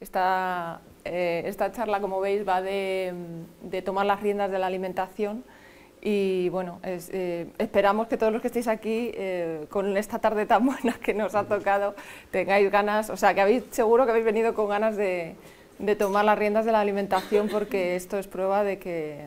Esta, eh, esta charla, como veis, va de, tomar las riendas de la alimentación y bueno, eh, esperamos que todos los que estéis aquí, eh, con esta tarde tan buena que nos ha tocado, tengáis ganas, o sea, que habéis, seguro que habéis venido con ganas de tomar las riendas de la alimentación porque esto es prueba de que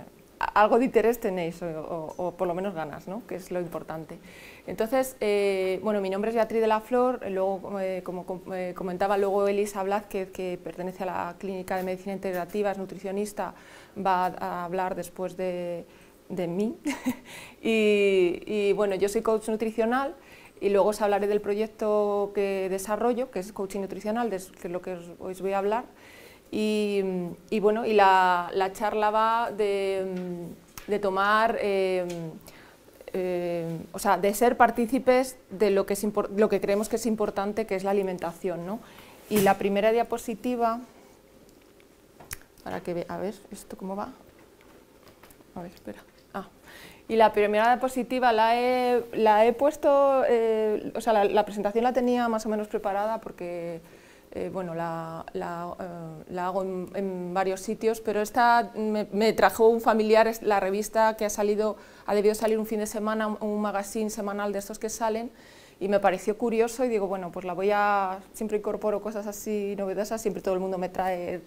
algo de interés tenéis, o, por lo menos ganas, que es lo importante. Entonces, eh, bueno, mi nombre es Beatriz de la Flor, luego, eh, como eh, comentaba, luego Elisa Blázquez, que pertenece a la Clínica de Medicina Integrativa, es nutricionista, va a hablar después de, mí. y, bueno, yo soy coach nutricional y luego os hablaré del proyecto que desarrollo, que es coaching nutricional, de lo que os voy a hablar. Y, y bueno, y la, la, charla va de, tomar... Eh, eh, o sea, de ser partícipes de lo que, es lo que creemos que es importante, que es la alimentación. ¿no? Y la primera diapositiva, para que ve a ver, ¿esto cómo va? A ver, espera. Ah. Y la primera diapositiva la he, la he puesto, eh, o sea, la presentación la tenía más o menos preparada porque eh, bueno, la, la, eh, hago en, varios sitios, pero esta me, trajo un familiar, la revista que ha salido, ha debido salir un fin de semana, un, un magazine semanal de estos que salen, y me pareció curioso y digo, bueno, pues la voy a, siempre incorporo cosas así novedosas, siempre todo el mundo me trae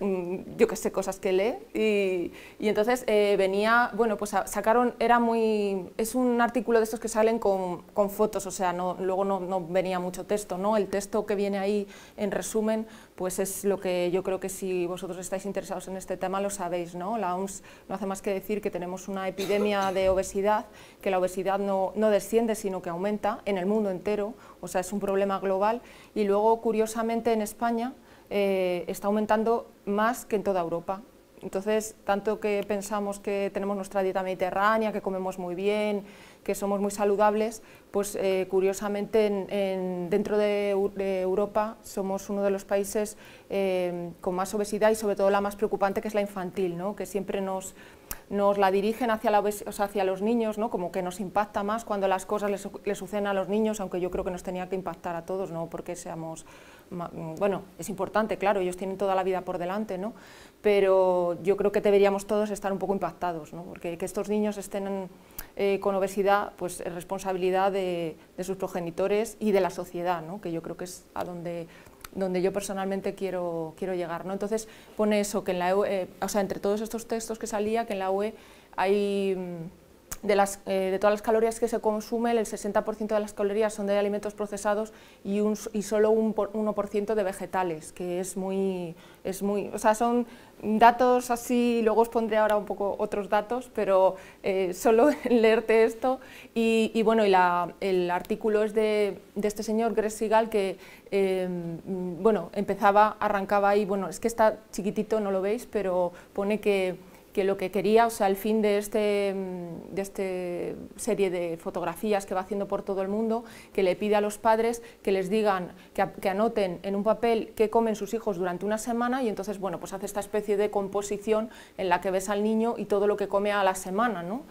Mm, yo que sé, cosas que lee. Y, entonces eh, venía, bueno, pues sacaron, era muy, es un artículo de estos que salen con, con fotos, o sea, no, luego no, no, venía mucho texto, ¿no? El texto que viene ahí en resumen, pues es lo que yo creo que si vosotros estáis interesados en este tema lo sabéis, ¿no? La OMS no hace más que decir que tenemos una epidemia de obesidad, que la obesidad no, no desciende, sino que aumenta en el mundo entero, o sea, es un problema global. Y luego, curiosamente, en España, eh, está aumentando más que en toda Europa. Entonces, tanto que pensamos que tenemos nuestra dieta mediterránea, que comemos muy bien, que somos muy saludables, pues eh, curiosamente dentro de, Europa somos uno de los países eh, con más obesidad y sobre todo la más preocupante que es la infantil, ¿no? que siempre nos, la dirigen hacia, la los niños, ¿no? como que nos impacta más cuando las cosas le suceden a los niños, aunque yo creo que nos tenía que impactar a todos, no porque seamos Mm, bueno, es importante, claro, ellos tienen toda la vida por delante, ¿no? pero yo creo que deberíamos todos estar un poco impactados, ¿no? porque que estos niños estén eh, con obesidad pues, es responsabilidad de, sus progenitores y de la sociedad, ¿no? que yo creo que es a donde donde yo personalmente quiero, quiero llegar. ¿no? Entonces pone eso, que en la eh, o sea, entre todos estos textos que salía, que en la UE hay... Mm, de, las, eh, de todas las calorías que se consumen, el 60% de las calorías son de alimentos procesados y, un, y solo un 1% de vegetales, que es muy, es muy... O sea, son datos así, luego os pondré ahora un poco otros datos, pero eh, solo leerte esto. Y, bueno, y la, el artículo es de, de este señor, Gressigal que em, bueno, empezaba, arrancaba ahí, bueno, es que está chiquitito, no lo veis, pero pone que que lo que quería, o sea, el fin de esta mm, de este serie de fotografías que va haciendo por todo el mundo, que le pide a los padres que les digan, que, que anoten en un papel qué comen sus hijos durante una semana y entonces, bueno, pues hace esta especie de composición en la que ves al niño y todo lo que come a la semana, ¿no?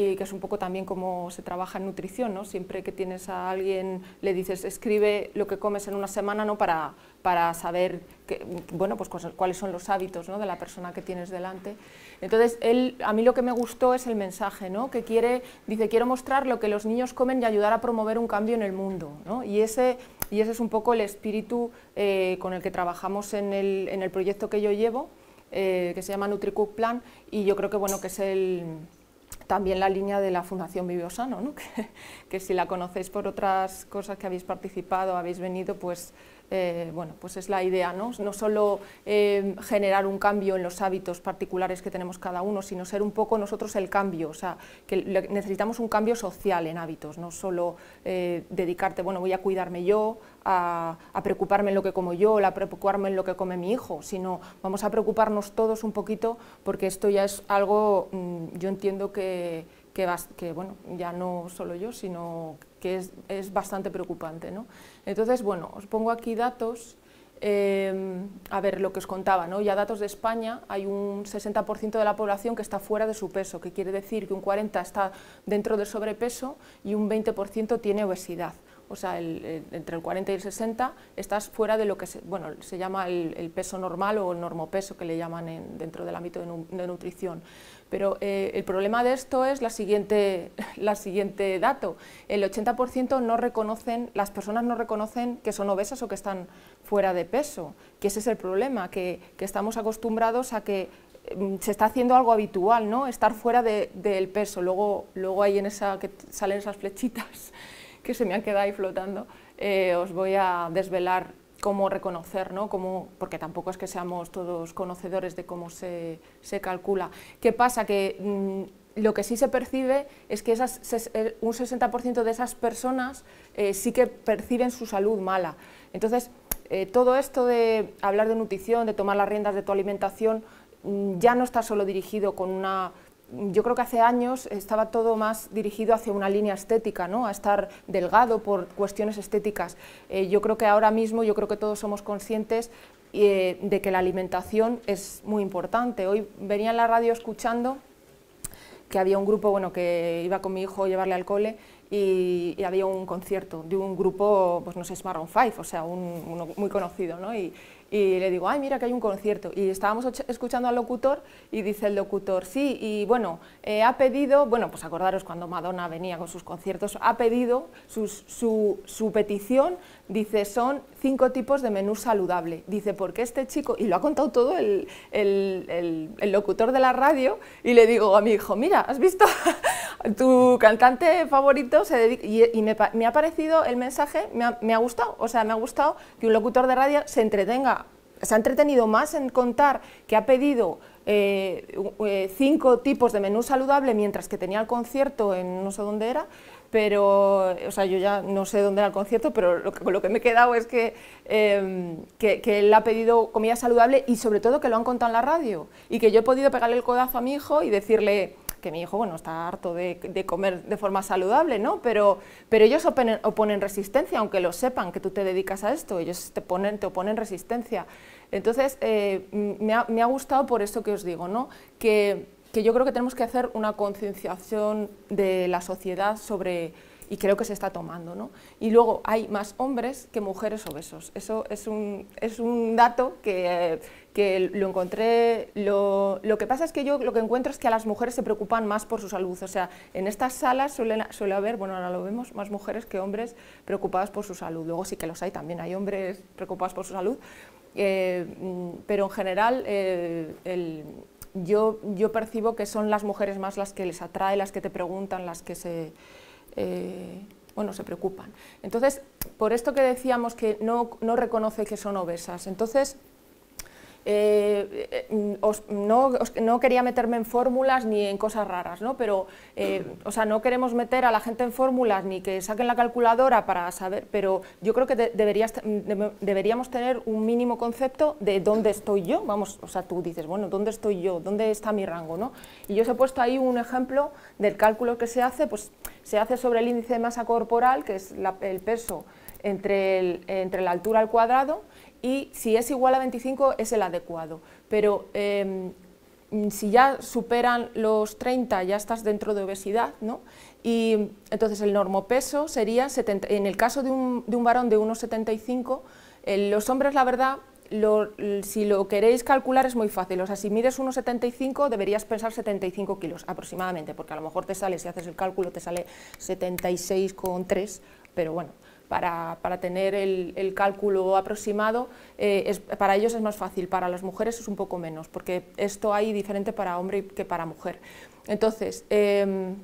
y que es un poco también como se trabaja en nutrición, ¿no? Siempre que tienes a alguien, le dices, escribe lo que comes en una semana, ¿no? Para, para saber, bueno, pues cuáles son los hábitos, De la persona que tienes delante. Entonces, él, a mí lo que me gustó es el mensaje, ¿no? Que quiere, dice, quiero mostrar lo que los niños comen y ayudar a promover un cambio en el mundo, ¿no? Y ese, y ese es un poco el espíritu eh, con el que trabajamos en el, proyecto que yo llevo, eh, que se llama NutriCook Plan, y yo creo que, bueno, que es el también la línea de la Fundación sano, ¿no? que, que si la conocéis por otras cosas que habéis participado, habéis venido, pues eh, bueno, pues es la idea, no, no solo eh, generar un cambio en los hábitos particulares que tenemos cada uno, sino ser un poco nosotros el cambio, o sea, que necesitamos un cambio social en hábitos, no solo eh, dedicarte, bueno, voy a cuidarme yo, a, preocuparme en lo que como yo, a preocuparme en lo que come mi hijo, sino vamos a preocuparnos todos un poquito porque esto ya es algo, mm, yo entiendo que, que bueno, ya no solo yo, sino que es, bastante preocupante. ¿no? Entonces, bueno, os pongo aquí datos. Eh, a ver, lo que os contaba, ¿no? ya datos de España, hay un 60% de la población que está fuera de su peso, que quiere decir que un 40% está dentro del sobrepeso y un 20% tiene obesidad. O sea, entre el 40 y el 60 estás fuera de lo que se, bueno, se llama el, peso normal o el normopeso que le llaman dentro del ámbito de nutrición. Pero eh, el problema de esto es la siguiente, la siguiente dato. El 80% no reconocen, las personas no reconocen que son obesas o que están fuera de peso, que ese es el problema, que, estamos acostumbrados a que mm, se está haciendo algo habitual, ¿no? Estar fuera del peso. Luego, luego ahí en esa que salen esas flechitas que se me han quedado ahí flotando, eh, os voy a desvelar cómo reconocer, ¿no? porque tampoco es que seamos todos conocedores de cómo se, se calcula. ¿Qué pasa? Que mm, lo que sí se percibe es que esas, eh, un 60% de esas personas eh, sí que perciben su salud mala. Entonces, eh, todo esto de hablar de nutrición, de tomar las riendas de tu alimentación, mm, ya no está solo dirigido con una yo creo que hace años estaba todo más dirigido hacia una línea estética, ¿no? a estar delgado por cuestiones estéticas. Eh, yo creo que ahora mismo, yo creo que todos somos conscientes eh, de que la alimentación es muy importante. Hoy venía en la radio escuchando que había un grupo bueno, que iba con mi hijo a llevarle al cole y, había un concierto de un grupo, pues no sé, Smart on Five, o sea, uno muy conocido, ¿no? y le digo, ay, mira que hay un concierto. Y estábamos escuchando al locutor y dice el locutor, sí, y bueno, eh, ha pedido, bueno, pues acordaros cuando Madonna venía con sus conciertos, ha pedido su, su petición dice, son cinco tipos de menú saludable. Dice, porque este chico, y lo ha contado todo el, locutor de la radio, y le digo a mi hijo, mira, ¿has visto? tu cantante favorito se dedica, y, me, ha parecido el mensaje, me ha, me ha gustado, o sea, me ha gustado que un locutor de radio se entretenga se ha entretenido más en contar que ha pedido eh, eh, cinco tipos de menú saludable mientras que tenía el concierto en no sé dónde era, pero, o sea, yo ya no sé dónde era el concierto, pero lo que, lo que me he quedado es em, que, que, él ha pedido comida saludable y sobre todo que lo han contado en la radio y que yo he podido pegarle el codazo a mi hijo y decirle que mi hijo, bueno, está harto de, comer de forma saludable, ¿no? Pero, pero ellos oponen, resistencia, aunque lo sepan que tú te dedicas a esto, ellos te, ponen, te oponen resistencia. Entonces, eh, me, ha, gustado por eso que os digo, ¿no? Que que yo creo que tenemos que hacer una concienciación de la sociedad sobre y creo que se está tomando. ¿no? Y luego hay más hombres que mujeres obesos. Eso es un, es un dato que, lo encontré. Lo, que pasa es que yo lo que encuentro es que a las mujeres se preocupan más por su salud. O sea, en estas salas suele, suele haber, bueno, ahora lo vemos, más mujeres que hombres preocupadas por su salud. Luego sí que los hay también, hay hombres preocupados por su salud. Eh, mm, pero en general eh, el yo, yo percibo que son las mujeres más las que les atrae, las que te preguntan, las que se... Eh, bueno, se preocupan. Entonces, por esto que decíamos que no, no reconoce que son obesas, entonces eh, eh, no, quería meterme en fórmulas ni en cosas raras, ¿no? pero eh, o sea, no queremos meter a la gente en fórmulas ni que saquen la calculadora para saber, pero yo creo que mm, deberíamos tener un mínimo concepto de dónde estoy yo, vamos, o sea, tú dices, bueno, ¿dónde estoy yo? ¿Dónde está mi rango? ¿no? Y yo os he puesto ahí un ejemplo del cálculo que se hace, pues se hace sobre el índice de masa corporal, que es el peso entre la altura al cuadrado, y si es igual a 25 es el adecuado. Pero em, si ya superan los 30 ya estás dentro de obesidad, ¿no? Y entonces el normopeso sería, en el caso de un, de un varón de 1,75, eh, los hombres la verdad, si lo queréis calcular es muy fácil, o sea, si mides 1,75 deberías pensar 75 kilos aproximadamente, porque a lo mejor te sale, si haces el cálculo, te sale 76,3, pero bueno para, tener el, cálculo aproximado, eh, para ellos es más fácil, para las mujeres es un poco menos, porque esto hay diferente para hombre que para mujer. Entonces, em,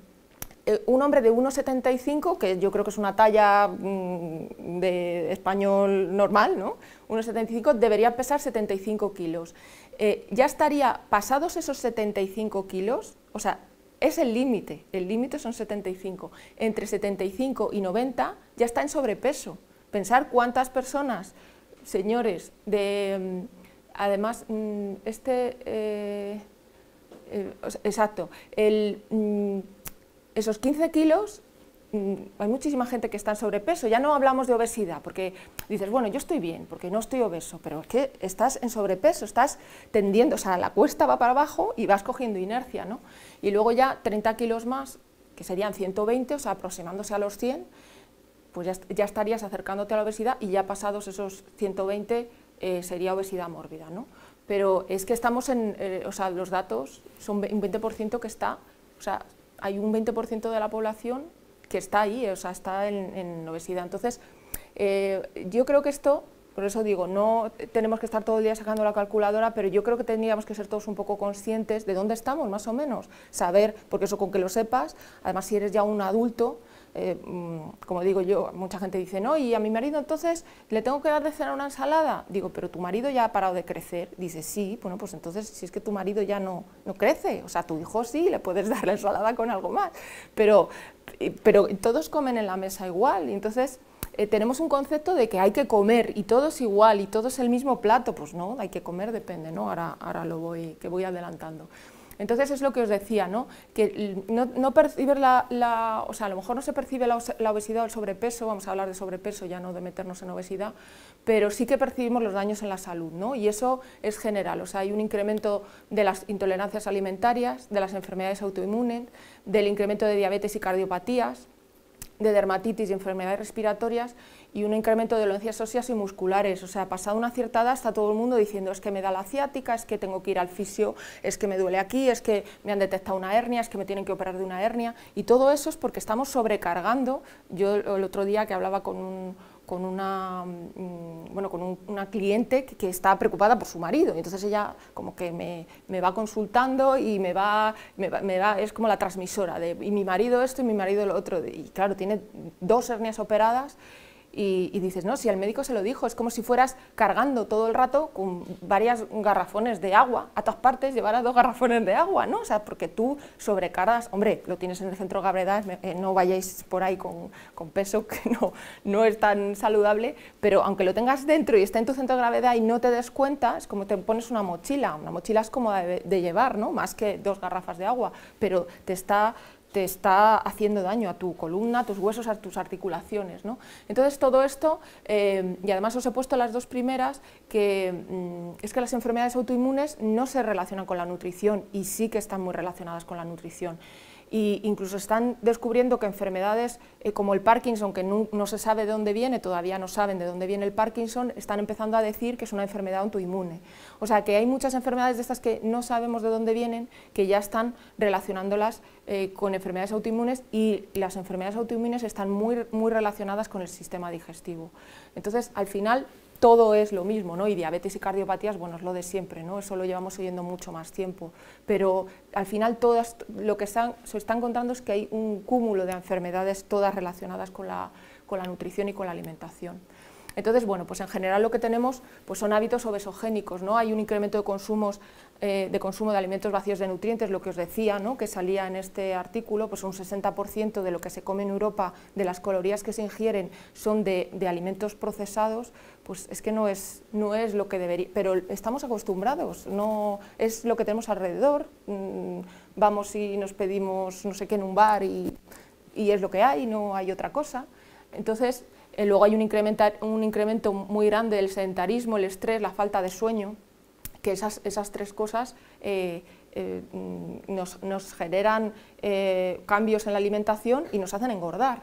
eh, un hombre de 1,75, que yo creo que es una talla mm, de español normal, ¿no? 1,75 debería pesar 75 kilos. Eh, ya estaría pasados esos 75 kilos, o sea, es el límite, el límite son 75. Entre 75 y 90 ya está en sobrepeso. Pensar cuántas personas, señores, de... Mm, además, mm, este... Eh, eh, exacto, mm, esos 15 kilos Mm, hay muchísima gente que está en sobrepeso, ya no hablamos de obesidad, porque dices, bueno, yo estoy bien, porque no estoy obeso, pero es que estás en sobrepeso, estás tendiendo, o sea, la cuesta va para abajo y vas cogiendo inercia, ¿no? Y luego ya 30 kilos más, que serían 120, o sea, aproximándose a los 100, pues ya, estarías acercándote a la obesidad y ya pasados esos 120 eh, sería obesidad mórbida, ¿no? Pero es que estamos en, eh, o sea, los datos son un 20% que está, o sea, hay un 20% de la población que está ahí, o sea, está en, obesidad. Entonces, eh, yo creo que esto, por eso digo, no tenemos que estar todo el día sacando la calculadora, pero yo creo que tendríamos que ser todos un poco conscientes de dónde estamos, más o menos, saber, porque eso con que lo sepas, además si eres ya un adulto, eh, mm, como digo yo, mucha gente dice, no, y a mi marido entonces le tengo que dar de cenar una ensalada. Digo, pero tu marido ya ha parado de crecer. Dice, sí, bueno, pues entonces si es que tu marido ya no, no crece, o sea, tu hijo sí, le puedes dar la ensalada con algo más. Pero, pero todos comen en la mesa igual, entonces eh, tenemos un concepto de que hay que comer y todos igual y todos el mismo plato, pues no, hay que comer, depende, ¿no? Ahora, ahora lo voy, que voy adelantando. Entonces es lo que os decía, ¿no? que no, no percibir la, o sea, a lo mejor no se percibe la, la, obesidad o el sobrepeso, vamos a hablar de sobrepeso ya no de meternos en obesidad, pero sí que percibimos los daños en la salud ¿no? y eso es general, o sea, hay un incremento de las intolerancias alimentarias, de las enfermedades autoinmunes, del incremento de diabetes y cardiopatías, de dermatitis y enfermedades respiratorias y un incremento de dolencias óseas y musculares. O sea, pasado una cierta edad está todo el mundo diciendo es que me da la ciática, es que tengo que ir al fisio, es que me duele aquí, es que me han detectado una hernia, es que me tienen que operar de una hernia. Y todo eso es porque estamos sobrecargando. Yo el otro día que hablaba con un con una, mm, bueno, con una cliente que, está preocupada por su marido. Entonces ella como que me, va consultando y me va, me es como la transmisora de y mi marido esto y mi marido lo otro. Y claro, tiene dos hernias operadas y, dices, no, si al médico se lo dijo, es como si fueras cargando todo el rato con varias garrafones de agua, a todas partes llevaras dos garrafones de agua, ¿no? O sea, porque tú sobrecargas, hombre, lo tienes en el centro de gravedad, eh, no vayáis por ahí con, peso, que no, no es tan saludable, pero aunque lo tengas dentro y esté en tu centro de gravedad y no te des cuenta, es como te pones una mochila, una mochila es cómoda de, de llevar, ¿no? Más que dos garrafas de agua, pero te está te está haciendo daño a tu columna, a tus huesos, a tus articulaciones. ¿no? Entonces todo esto, eh, y además os he puesto las dos primeras, que mm, es que las enfermedades autoinmunes no se relacionan con la nutrición y sí que están muy relacionadas con la nutrición y incluso están descubriendo que enfermedades eh, como el Parkinson, que no, se sabe de dónde viene, todavía no saben de dónde viene el Parkinson, están empezando a decir que es una enfermedad autoinmune. O sea que hay muchas enfermedades de estas que no sabemos de dónde vienen, que ya están relacionándolas eh, con enfermedades autoinmunes y las enfermedades autoinmunes están muy, muy relacionadas con el sistema digestivo. Entonces, al final, todo es lo mismo, ¿no? Y diabetes y cardiopatías, bueno, es lo de siempre, ¿no? Eso lo llevamos oyendo mucho más tiempo. Pero al final todas, lo que están, se están contando es que hay un cúmulo de enfermedades todas relacionadas con la, nutrición y con la alimentación. Entonces, bueno, pues en general lo que tenemos pues son hábitos obesogénicos, ¿no? Hay un incremento de consumos eh, de consumo de alimentos vacíos de nutrientes, lo que os decía, ¿no? que salía en este artículo, pues un 60% de lo que se come en Europa, de las calorías que se ingieren, son de, alimentos procesados, pues es que no es, no es lo que debería, pero estamos acostumbrados, no es lo que tenemos alrededor, mm, vamos y nos pedimos no sé qué en un bar y, es lo que hay, no hay otra cosa. Entonces, eh, luego hay un, un incremento muy grande del sedentarismo, el estrés, la falta de sueño, que esas, tres cosas eh, eh, mm, nos, generan eh, cambios en la alimentación y nos hacen engordar.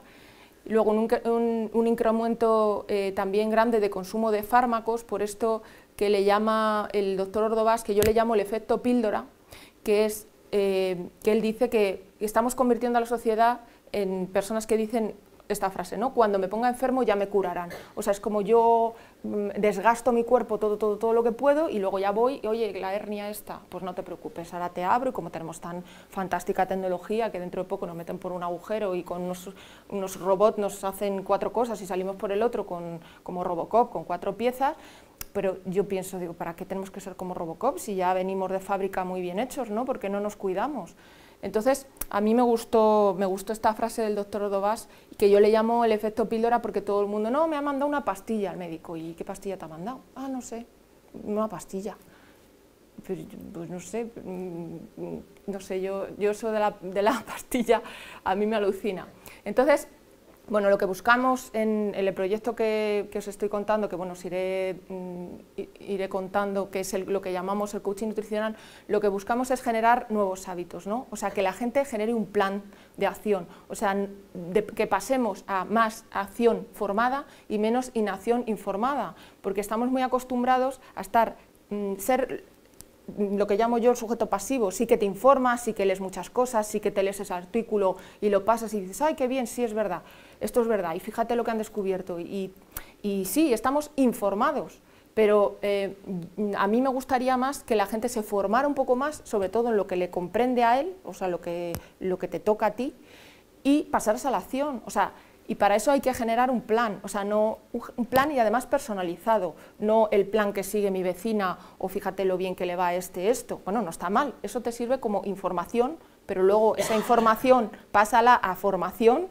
Luego un, incremento también grande de consumo de fármacos, por esto que le llama el doctor Ordovás, que yo le llamo el efecto píldora, que es que él dice que estamos convirtiendo a la sociedad en personas que dicen esta frase, ¿no? Cuando me ponga enfermo ya me curarán. O sea, es como yo mm, desgasto mi cuerpo todo, todo, todo lo que puedo y luego ya voy y, oye, la hernia esta, pues no te preocupes, ahora te abro y como tenemos tan fantástica tecnología que dentro de poco nos meten por un agujero y con unos, robots nos hacen cuatro cosas y salimos por el otro con, como Robocop, con cuatro piezas, pero yo pienso, digo, ¿para qué tenemos que ser como Robocop si ya venimos de fábrica muy bien hechos, ¿no? Porque no nos cuidamos. Entonces, a mí me gustó, me gustó esta frase del doctor y que yo le llamo el efecto píldora porque todo el mundo, no, me ha mandado una pastilla al médico. ¿Y qué pastilla te ha mandado? Ah, no sé, una pastilla. pues, pues no sé, mm, no sé, yo, yo eso de la, de la pastilla a mí me alucina. Entonces, bueno, lo que buscamos en, el proyecto que, os estoy contando, que bueno, os iré, mm, iré contando, que es lo que llamamos el coaching nutricional, lo que buscamos es generar nuevos hábitos, ¿no? O sea, que la gente genere un plan de acción, o sea, que pasemos a más acción formada y menos inacción informada, porque estamos muy acostumbrados a estar, mm, ser lo que llamo yo el sujeto pasivo, sí que te informas, sí que lees muchas cosas, sí que te lees ese artículo y lo pasas y dices, ay, qué bien, sí es verdad, esto es verdad, y fíjate lo que han descubierto. Y, sí, estamos informados, pero eh, a mí me gustaría más que la gente se formara un poco más, sobre todo en lo que le comprende a él, o sea, lo que, lo que te toca a ti, y pasarse a la acción. O sea, y para eso hay que generar un plan, o sea, no, un plan y además personalizado, no el plan que sigue mi vecina o fíjate lo bien que le va a este esto. Bueno, no está mal, eso te sirve como información, pero luego esa información pásala a formación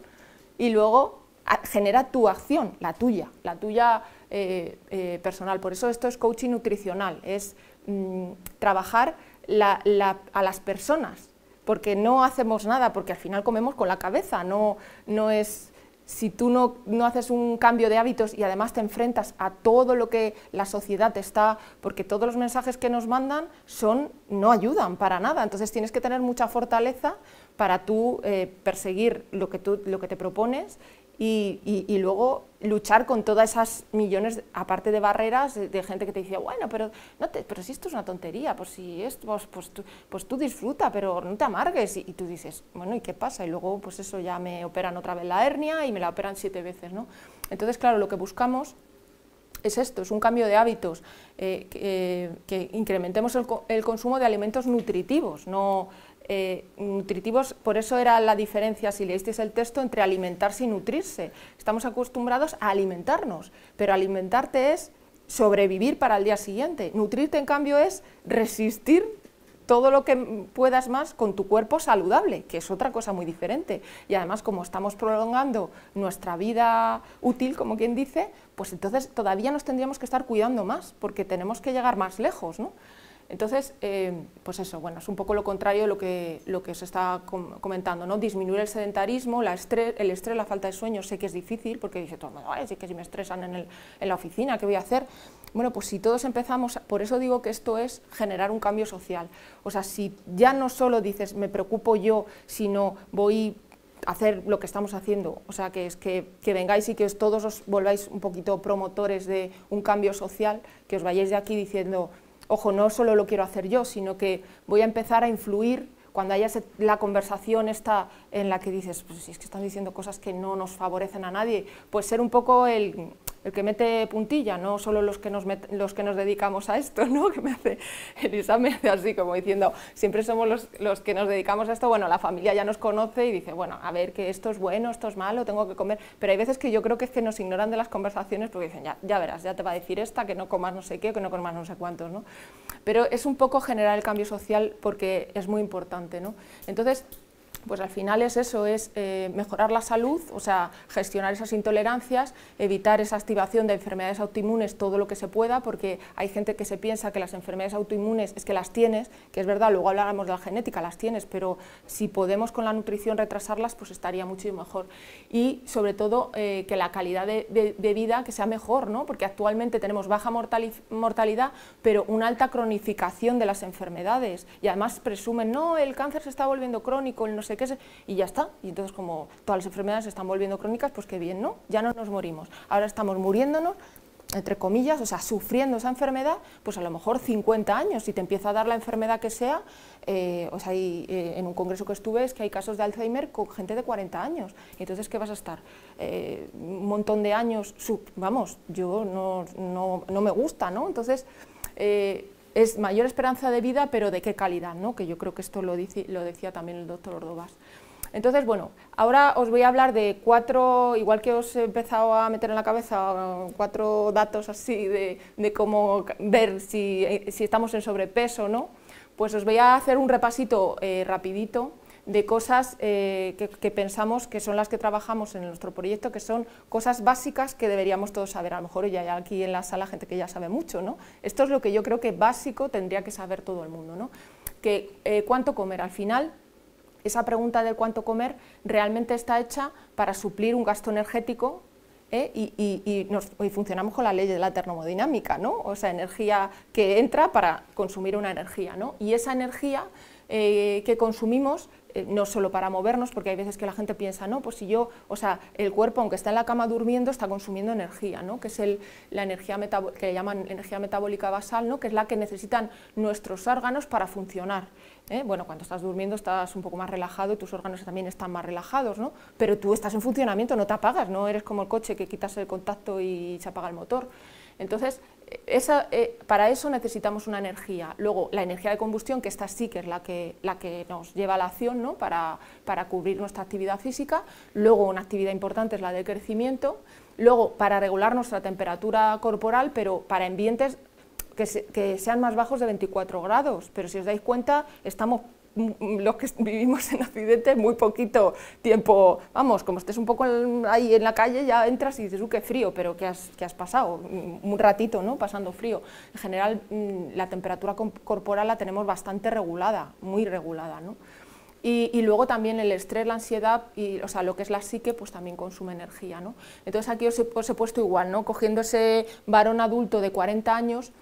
y luego genera tu acción, la tuya, la tuya eh, eh, personal. Por eso esto es coaching nutricional, es mm, trabajar a las personas, porque no hacemos nada, porque al final comemos con la cabeza, no, no es si tú no, haces un cambio de hábitos y además te enfrentas a todo lo que la sociedad te está, porque todos los mensajes que nos mandan son, no ayudan para nada, entonces tienes que tener mucha fortaleza para tú eh, perseguir lo que, lo que te propones y, luego luchar con todas esas millones, aparte de barreras, de, gente que te dice, bueno, pero, no te, pero si esto es una tontería, pues si esto, pues, pues, tú, pues disfruta, pero no te amargues. Y, tú dices, bueno, ¿y qué pasa? Y luego, pues eso, ya me operan otra vez la hernia y me la operan siete veces, ¿no? Entonces, claro, lo que buscamos es esto, es un cambio de hábitos, eh, que, incrementemos el, el consumo de alimentos nutritivos, no eh, nutritivos, por eso era la diferencia, si leísteis el texto, entre alimentarse y nutrirse. Estamos acostumbrados a alimentarnos, pero alimentarte es sobrevivir para el día siguiente. Nutrirte, en cambio, es resistir todo lo que puedas más con tu cuerpo saludable, que es otra cosa muy diferente. Y además, como estamos prolongando nuestra vida útil, como quien dice, pues entonces todavía nos tendríamos que estar cuidando más, porque tenemos que llegar más lejos, ¿no? Entonces, em, pues eso, bueno, es un poco lo contrario de lo que, lo que os está comentando, ¿no? Disminuir el sedentarismo, el estrés, la falta de sueño, sé que es difícil, porque dije, todo ay, sí que si me estresan en, el, en la oficina, ¿qué voy a hacer? Bueno, pues si todos empezamos, por eso digo que esto es generar un cambio social. O sea, si ya no solo dices, me preocupo yo, sino voy a hacer lo que estamos haciendo, o sea, que, es que, vengáis y que todos os volváis un poquito promotores de un cambio social, que os vayáis de aquí diciendo, ojo, no solo lo quiero hacer yo, sino que voy a empezar a influir cuando haya la conversación esta en la que dices, pues si es que están diciendo cosas que no nos favorecen a nadie, pues ser un poco el, el que mete puntilla, no solo los que nos, los que nos dedicamos a esto, ¿no? Que me hace, Elisa me hace así como diciendo, siempre somos los, que nos dedicamos a esto, bueno, la familia ya nos conoce y dice, bueno, a ver, que esto es bueno, esto es malo, tengo que comer, pero hay veces que yo creo que es que nos ignoran de las conversaciones porque dicen, ya, ya verás, ya te va a decir esta, que no comas no sé qué, que no comas no sé cuántos, ¿no? Pero es un poco generar el cambio social porque es muy importante, ¿no? Entonces, pues al final es eso, es eh, mejorar la salud, o sea, gestionar esas intolerancias, evitar esa activación de enfermedades autoinmunes todo lo que se pueda, porque hay gente que se piensa que las enfermedades autoinmunes es que las tienes, que es verdad, luego habláramos de la genética, las tienes, pero si podemos con la nutrición retrasarlas, pues estaría mucho mejor. Y sobre todo eh, que la calidad de, vida que sea mejor, ¿no? porque actualmente tenemos baja mortalidad, pero una alta cronificación de las enfermedades, y además presumen, no, el cáncer se está volviendo crónico, el no y ya está. Y entonces como todas las enfermedades se están volviendo crónicas, pues qué bien, ¿no? Ya no nos morimos. Ahora estamos muriéndonos entre comillas, o sea, sufriendo esa enfermedad, pues a lo mejor 50 años, si te empieza a dar la enfermedad que sea, eh, o sea, eh, en un congreso que estuve es que hay casos de Alzheimer con gente de 40 años, entonces, ¿qué vas a estar? Eh, un montón de años, sub, vamos, yo no, no, me gusta, ¿no? Entonces, es mayor esperanza de vida, pero de qué calidad, ¿no? que yo creo que esto lo, lo decía también el doctor Ordovás. Entonces, bueno, ahora os voy a hablar de cuatro, igual que os he empezado a meter en la cabeza um, cuatro datos así de, cómo ver eh, si, estamos en sobrepeso o no, pues os voy a hacer un repasito eh, rapidito de cosas eh, que, pensamos que son las que trabajamos en nuestro proyecto, que son cosas básicas que deberíamos todos saber. A lo mejor ya hay aquí en la sala gente que ya sabe mucho, ¿no? Esto es lo que yo creo que básico tendría que saber todo el mundo, ¿no? Que eh, cuánto comer al final esa pregunta de cuánto comer realmente está hecha para suplir un gasto energético ¿eh? y, funcionamos con la ley de la termodinámica, ¿no? o sea, energía que entra para consumir una energía. ¿no? Y esa energía que consumimos eh, no solo para movernos, porque hay veces que la gente piensa, no, pues si yo, o sea, el cuerpo, aunque está en la cama durmiendo, está consumiendo energía, ¿no? que es la energía que le llaman energía metabólica basal, ¿no? que es la que necesitan nuestros órganos para funcionar. ¿eh? Bueno, cuando estás durmiendo estás un poco más relajado, y tus órganos también están más relajados, ¿no? pero tú estás en funcionamiento, no te apagas, no eres como el coche que quitas el contacto y se apaga el motor. Entonces, eh, para eso necesitamos una energía. Luego, la energía de combustión, que esta sí que es la que, la que nos lleva a la acción ¿no? para, para cubrir nuestra actividad física. Luego, una actividad importante es la de crecimiento. Luego, para regular nuestra temperatura corporal, pero para ambientes que, que sean más bajos de 24 grados. Pero si os dais cuenta, estamos Mm, los que vivimos en accidente muy poquito tiempo, vamos, como estés un poco ahí en la calle, ya entras y dices, uh, qué frío, pero ¿qué has, pasado? Mm, un ratito, ¿no? Pasando frío. En general, mm, la temperatura corporal la tenemos bastante regulada, muy regulada, ¿no? Y, luego también el estrés, la ansiedad, y, o sea, lo que es la psique, pues también consume energía, ¿no? Entonces aquí os he, puesto igual, ¿no? Cogiendo ese varón adulto de 40 años,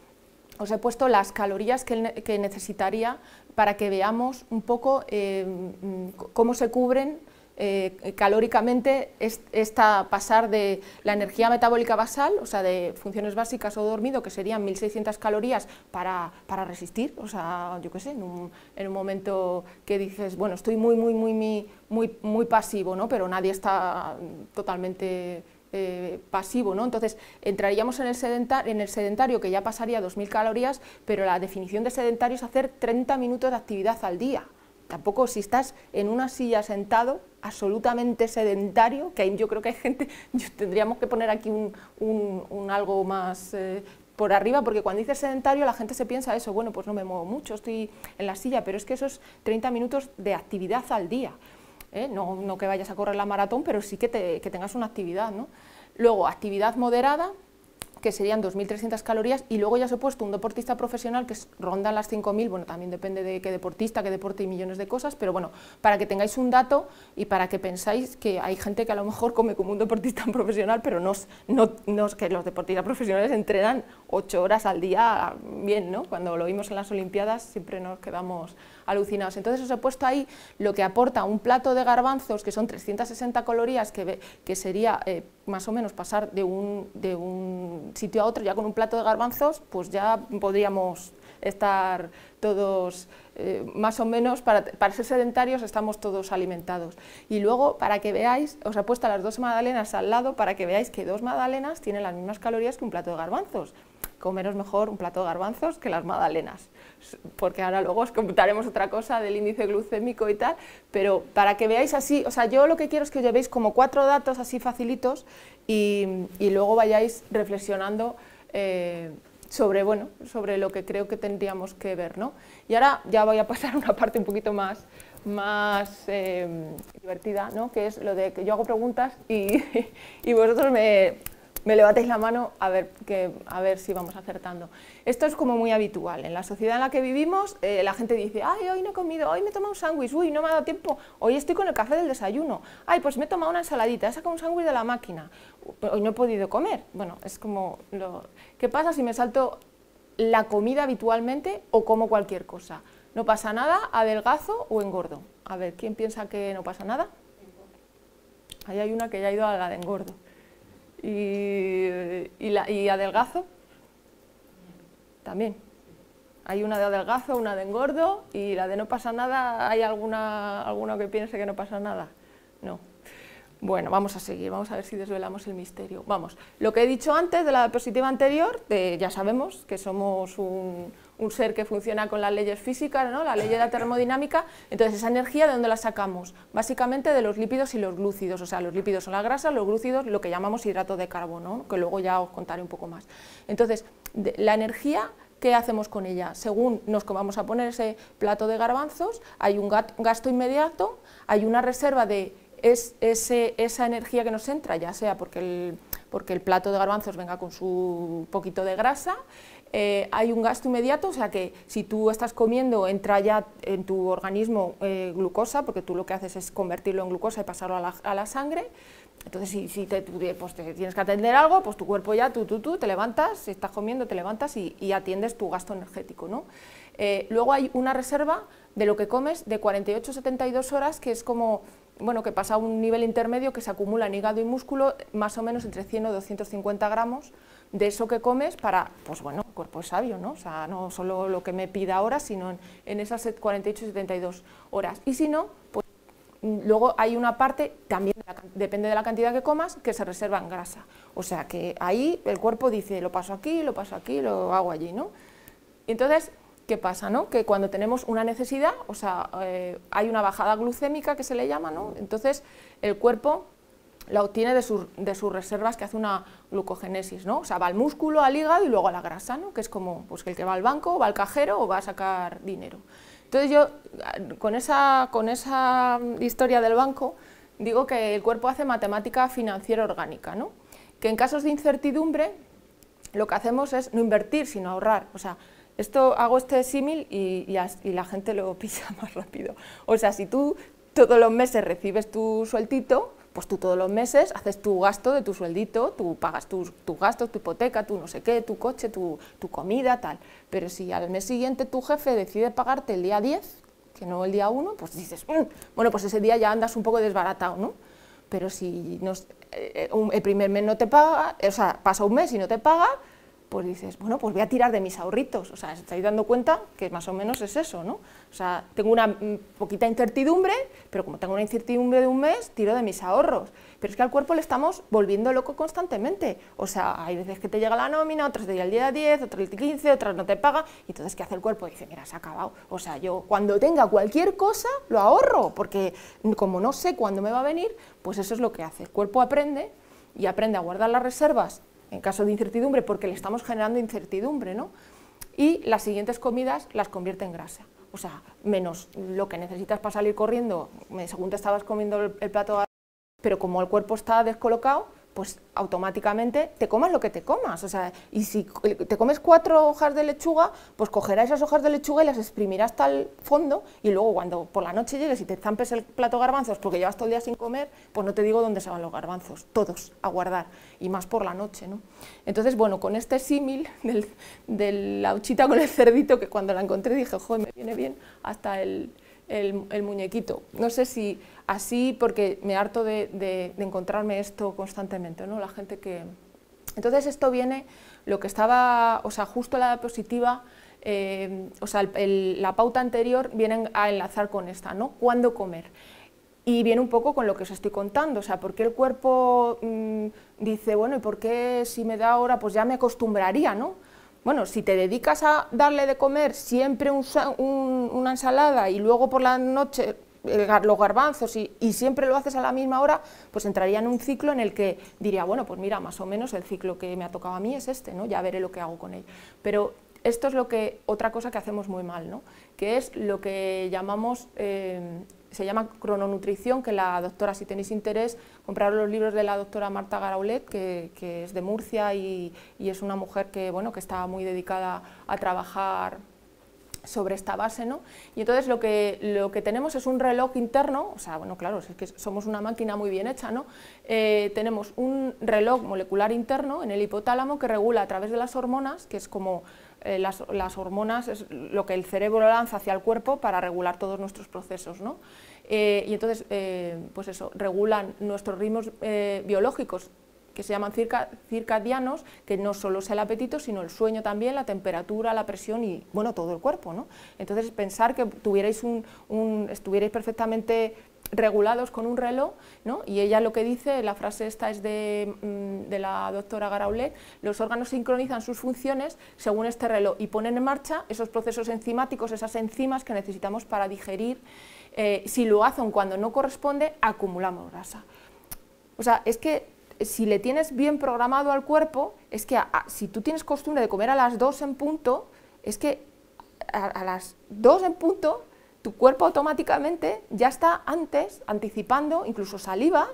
os he puesto las calorías que, que necesitaría para que veamos un poco eh, mm, cómo se cubren eh, calóricamente esta pasar de la energía metabólica basal, o sea, de funciones básicas o dormido, que serían 1.600 calorías para, resistir, o sea, yo qué sé, en un, momento que dices, bueno, estoy muy, muy, muy, muy, muy, muy pasivo, pero nadie está totalmente eh, pasivo, ¿no? Entonces, entraríamos en el, sedentario, en el sedentario, que ya pasaría 2.000 calorías, pero la definición de sedentario es hacer 30 minutos de actividad al día. Tampoco si estás en una silla sentado, absolutamente sedentario, que yo creo que hay gente, tendríamos que poner aquí un, algo más eh, por arriba, porque cuando dice sedentario la gente se piensa eso, bueno, pues no me muevo mucho, estoy en la silla, pero es que esos 30 minutos de actividad al día. ¿eh? no, que vayas a correr la maratón, pero sí que, tengas una actividad. ¿no? Luego, actividad moderada, que serían 2.300 calorías, y luego ya se ha puesto un deportista profesional que ronda las 5.000, bueno, también depende de qué deportista, qué deporte y millones de cosas, pero bueno, para que tengáis un dato y para que pensáis que hay gente que a lo mejor come como un deportista profesional, pero no, es que los deportistas profesionales entrenan ocho horas al día, bien, ¿no? Cuando lo vimos en las Olimpiadas siempre nos quedamos alucinados. Entonces os he puesto ahí lo que aporta un plato de garbanzos, que son 360 calorías, que, que sería eh, más o menos pasar de un, de un sitio a otro, ya con un plato de garbanzos, pues ya podríamos estar todos eh, más o menos, para, para, ser sedentarios estamos todos alimentados. Y luego, para que veáis, os he puesto las dos magdalenas al lado para que veáis que dos magdalenas tienen las mismas calorías que un plato de garbanzos comeros mejor un plato de garbanzos que las magdalenas, porque ahora luego os contaremos otra cosa del índice glucémico y tal, pero para que veáis así, o sea, yo lo que quiero es que os llevéis como cuatro datos así facilitos y, luego vayáis reflexionando eh, sobre, bueno, sobre lo que creo que tendríamos que ver, ¿no? Y ahora ya voy a pasar a una parte un poquito más más eh, divertida, ¿no? que es lo de que yo hago preguntas y vosotros me me levantéis la mano a ver, que, a ver si vamos acertando. Esto es como muy habitual. En la sociedad en la que vivimos, eh, la gente dice, ay, hoy no he comido, hoy me he tomado un sándwich, uy, no me ha dado tiempo, hoy estoy con el café del desayuno, ay, pues me he tomado una ensaladita, he sacado un sándwich de la máquina, hoy no he podido comer. Bueno, es como, lo... ¿qué pasa si me salto la comida habitualmente o como cualquier cosa? No pasa nada, adelgazo o engordo. A ver, ¿quién piensa que no pasa nada? Ahí hay una que ya ha ido a la de engordo y, la, adelgazo también. Hay una de adelgazo, una de engordo y la de no pasa nada, ¿hay alguna, que piense que no pasa nada? No. Bueno, vamos a seguir, vamos a ver si desvelamos el misterio. Vamos, lo que he dicho antes de la diapositiva anterior, ya sabemos que somos un, un ser que funciona con las leyes físicas, ¿no? la ley de la termodinámica, entonces esa energía ¿de dónde la sacamos? Básicamente de los lípidos y los glúcidos, o sea, los lípidos son la grasa, los glúcidos lo que llamamos hidrato de carbono, que luego ya os contaré un poco más. Entonces, la energía ¿qué hacemos con ella? Según nos vamos a poner ese plato de garbanzos, hay un gasto inmediato, hay una reserva de esa energía que nos entra, ya sea porque el plato de garbanzos venga con su poquito de grasa, eh, hay un gasto inmediato, o sea que si tú estás comiendo entra ya en tu organismo eh, glucosa, porque tú lo que haces es convertirlo en glucosa y pasarlo a la, sangre, entonces si, pues, tienes que atender algo, pues tu cuerpo ya, tú, tú, tú, te levantas, si estás comiendo te levantas y, atiendes tu gasto energético. Eh, luego hay una reserva de lo que comes de 48 a 72 horas, que es como bueno, que pasa a un nivel intermedio que se acumula en hígado y músculo, más o menos entre 100 y 250 gramos, de eso que comes para, pues bueno, el cuerpo es sabio, ¿no? O sea, no solo lo que me pida ahora, sino en, esas 48 y 72 horas. Y si no, pues mm, luego hay una parte, también depende de la cantidad que comas, que se reserva en grasa. O sea, que ahí el cuerpo dice, lo paso aquí, lo paso aquí, lo hago allí, ¿no? Entonces, ¿qué pasa? No? Que cuando tenemos una necesidad, o sea, eh, hay una bajada glucémica que se le llama, ¿no? Entonces, el cuerpo la obtiene de, sus, reservas que hace una glucogénesis, ¿no? O sea, va al músculo, al hígado y luego a la grasa, Que es como pues, el que va al banco, va al cajero o va a sacar dinero. Entonces yo, con esa, con esa historia del banco, digo que el cuerpo hace matemática financiera orgánica, ¿no? Que en casos de incertidumbre, lo que hacemos es no invertir, sino ahorrar. O sea, esto hago este símil y, la gente lo pisa más rápido. O sea, si tú todos los meses recibes tu sueltito, pues tú todos los meses haces tu gasto de tu sueldito, tú pagas tus, tus gastos, tu hipoteca, tu no sé qué, tu coche, tu, comida, tal. Pero si al mes siguiente tu jefe decide pagarte el día 10, que no el día 1, pues dices, mm, bueno, pues ese día ya andas un poco desbaratado, ¿no? Pero si eh, eh, el primer mes no te paga, o sea, pasa un mes y no te paga, pues dices, bueno, pues voy a tirar de mis ahorritos. O sea, estáis dando cuenta que más o menos es eso, ¿no? O sea, tengo una mm, poquita incertidumbre, pero como tengo una incertidumbre de un mes, tiro de mis ahorros. Pero es que al cuerpo le estamos volviendo loco constantemente. O sea, hay veces que te llega la nómina, otras te llega el día 10, otras el día 15, otras no te paga. Y entonces, ¿qué hace el cuerpo? Dice, mira, se ha acabado. O sea, yo cuando tenga cualquier cosa, lo ahorro, porque como no sé cuándo me va a venir, pues eso es lo que hace. El cuerpo aprende y aprende a guardar las reservas en caso de incertidumbre, porque le estamos generando incertidumbre, ¿no? Y las siguientes comidas las convierte en grasa o sea, menos lo que necesitas para salir corriendo, según te estabas comiendo el, el plato, pero como el cuerpo está descolocado, pues automáticamente te comas lo que te comas. O sea, y si te comes cuatro hojas de lechuga, pues cogerás esas hojas de lechuga y las exprimirás hasta el fondo y luego cuando por la noche llegues y te zampes el plato garbanzos porque llevas todo el día sin comer, pues no te digo dónde se van los garbanzos, todos a guardar, y más por la noche. ¿no? Entonces, bueno, con este símil de la huchita con el cerdito, que cuando la encontré dije, joder, me viene bien hasta el muñequito. No sé si así porque me harto de, encontrarme esto constantemente, ¿no? La gente que... Entonces esto viene, lo que estaba, o sea, justo la diapositiva, eh, o sea, la pauta anterior viene a enlazar con esta, ¿no? ¿Cuándo comer? Y viene un poco con lo que os estoy contando, o sea, ¿por qué el cuerpo mm, dice, bueno, ¿y por qué si me da ahora, pues ya me acostumbraría, ¿no? Bueno, si te dedicas a darle de comer siempre una ensalada y luego por la noche los garbanzos y, siempre lo haces a la misma hora, pues entraría en un ciclo en el que diría, bueno, pues mira, más o menos el ciclo que me ha tocado a mí es este, ¿no? ya veré lo que hago con él. Pero esto es lo que, otra cosa que hacemos muy mal, ¿no? que es lo que llamamos, eh, se llama crononutrición, que la doctora, si tenéis interés, compraron los libros de la doctora Marta Garaulet, que, es de Murcia y, es una mujer que, bueno, que está muy dedicada a trabajar sobre esta base, ¿no? Y entonces lo que, lo que tenemos es un reloj interno, o sea, bueno, claro, es que somos una máquina muy bien hecha, ¿no? Eh, tenemos un reloj molecular interno en el hipotálamo que regula a través de las hormonas, que es como eh, las, hormonas es lo que el cerebro lanza hacia el cuerpo para regular todos nuestros procesos. ¿no? Eh, y entonces, pues eso, regulan nuestros ritmos biológicos que se llaman circadianos, que no solo es el apetito, sino el sueño también, la temperatura, la presión y, bueno, todo el cuerpo, Entonces, pensar que tuvierais un, estuvierais perfectamente regulados con un reloj, y ella lo que dice, la frase esta es mm, de, la doctora Garaulet, los órganos sincronizan sus funciones según este reloj y ponen en marcha esos procesos enzimáticos, esas enzimas que necesitamos para digerir, eh, si lo hacen cuando no corresponde, acumulamos grasa. O sea, es que si le tienes bien programado al cuerpo, es que si tú tienes costumbre de comer a las dos en punto, es que a, a las dos en punto tu cuerpo automáticamente ya está antes anticipando incluso saliva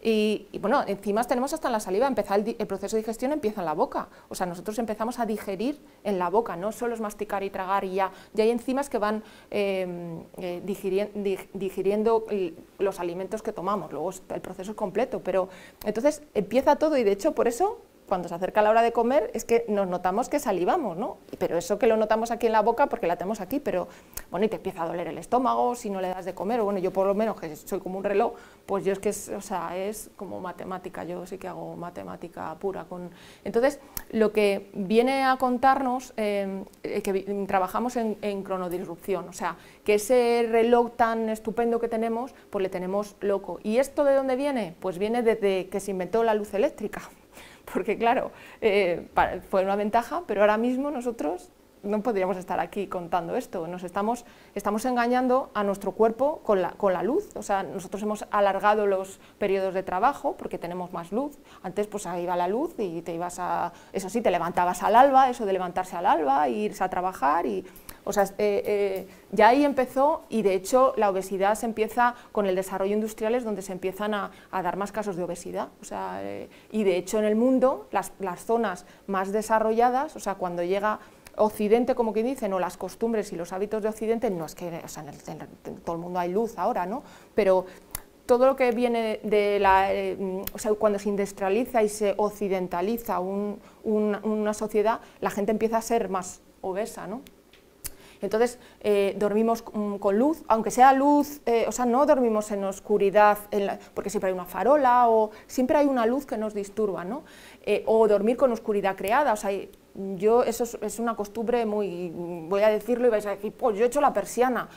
y, bueno, enzimas tenemos hasta en la saliva, el, proceso de digestión empieza en la boca, o sea, nosotros empezamos a digerir en la boca, no solo es masticar y tragar y ya, ya hay enzimas que van em, eh, digiriendo los alimentos que tomamos, luego el proceso es completo, pero entonces empieza todo y de hecho por eso cuando se acerca la hora de comer es que nos notamos que salivamos, ¿no? Pero eso que lo notamos aquí en la boca porque la tenemos aquí, pero bueno, y te empieza a doler el estómago si no le das de comer, o bueno, yo por lo menos que soy como un reloj, pues yo es que es, o sea, es como matemática, yo sí que hago matemática pura con entonces lo que viene a contarnos em, eh, que trabajamos en, cronodisrupción, o sea, que ese reloj tan estupendo que tenemos, pues le tenemos loco. ¿Y esto de dónde viene? Pues viene desde que se inventó la luz eléctrica porque claro, eh, fue una ventaja, pero ahora mismo nosotros no podríamos estar aquí contando esto. Nos estamos, estamos engañando a nuestro cuerpo con la, con la luz. O sea, nosotros hemos alargado los periodos de trabajo porque tenemos más luz. Antes pues ahí iba la luz y te ibas a... Eso sí, te levantabas al alba, eso de levantarse al alba, e irse a trabajar y o sea, eh, eh, ya ahí empezó y de hecho la obesidad se empieza con el desarrollo industrial es donde se empiezan a, dar más casos de obesidad. O sea, eh, y de hecho en el mundo las, zonas más desarrolladas, o sea, cuando llega Occidente, como que dicen, o las costumbres y los hábitos de Occidente, no es que o sea, en, todo el mundo hay luz ahora, ¿no? Pero todo lo que viene de la... o sea, cuando se industrializa y se occidentaliza una sociedad, la gente empieza a ser más obesa, ¿no? Entonces, eh, dormimos mm, con luz, aunque sea luz, eh, o sea, no dormimos en oscuridad, porque siempre hay una farola o siempre hay una luz que nos disturba, ¿no? Eh, o dormir con oscuridad creada, o sea, yo, eso es, una costumbre muy, voy a decirlo y vais a decir, pues yo he hecho la persiana.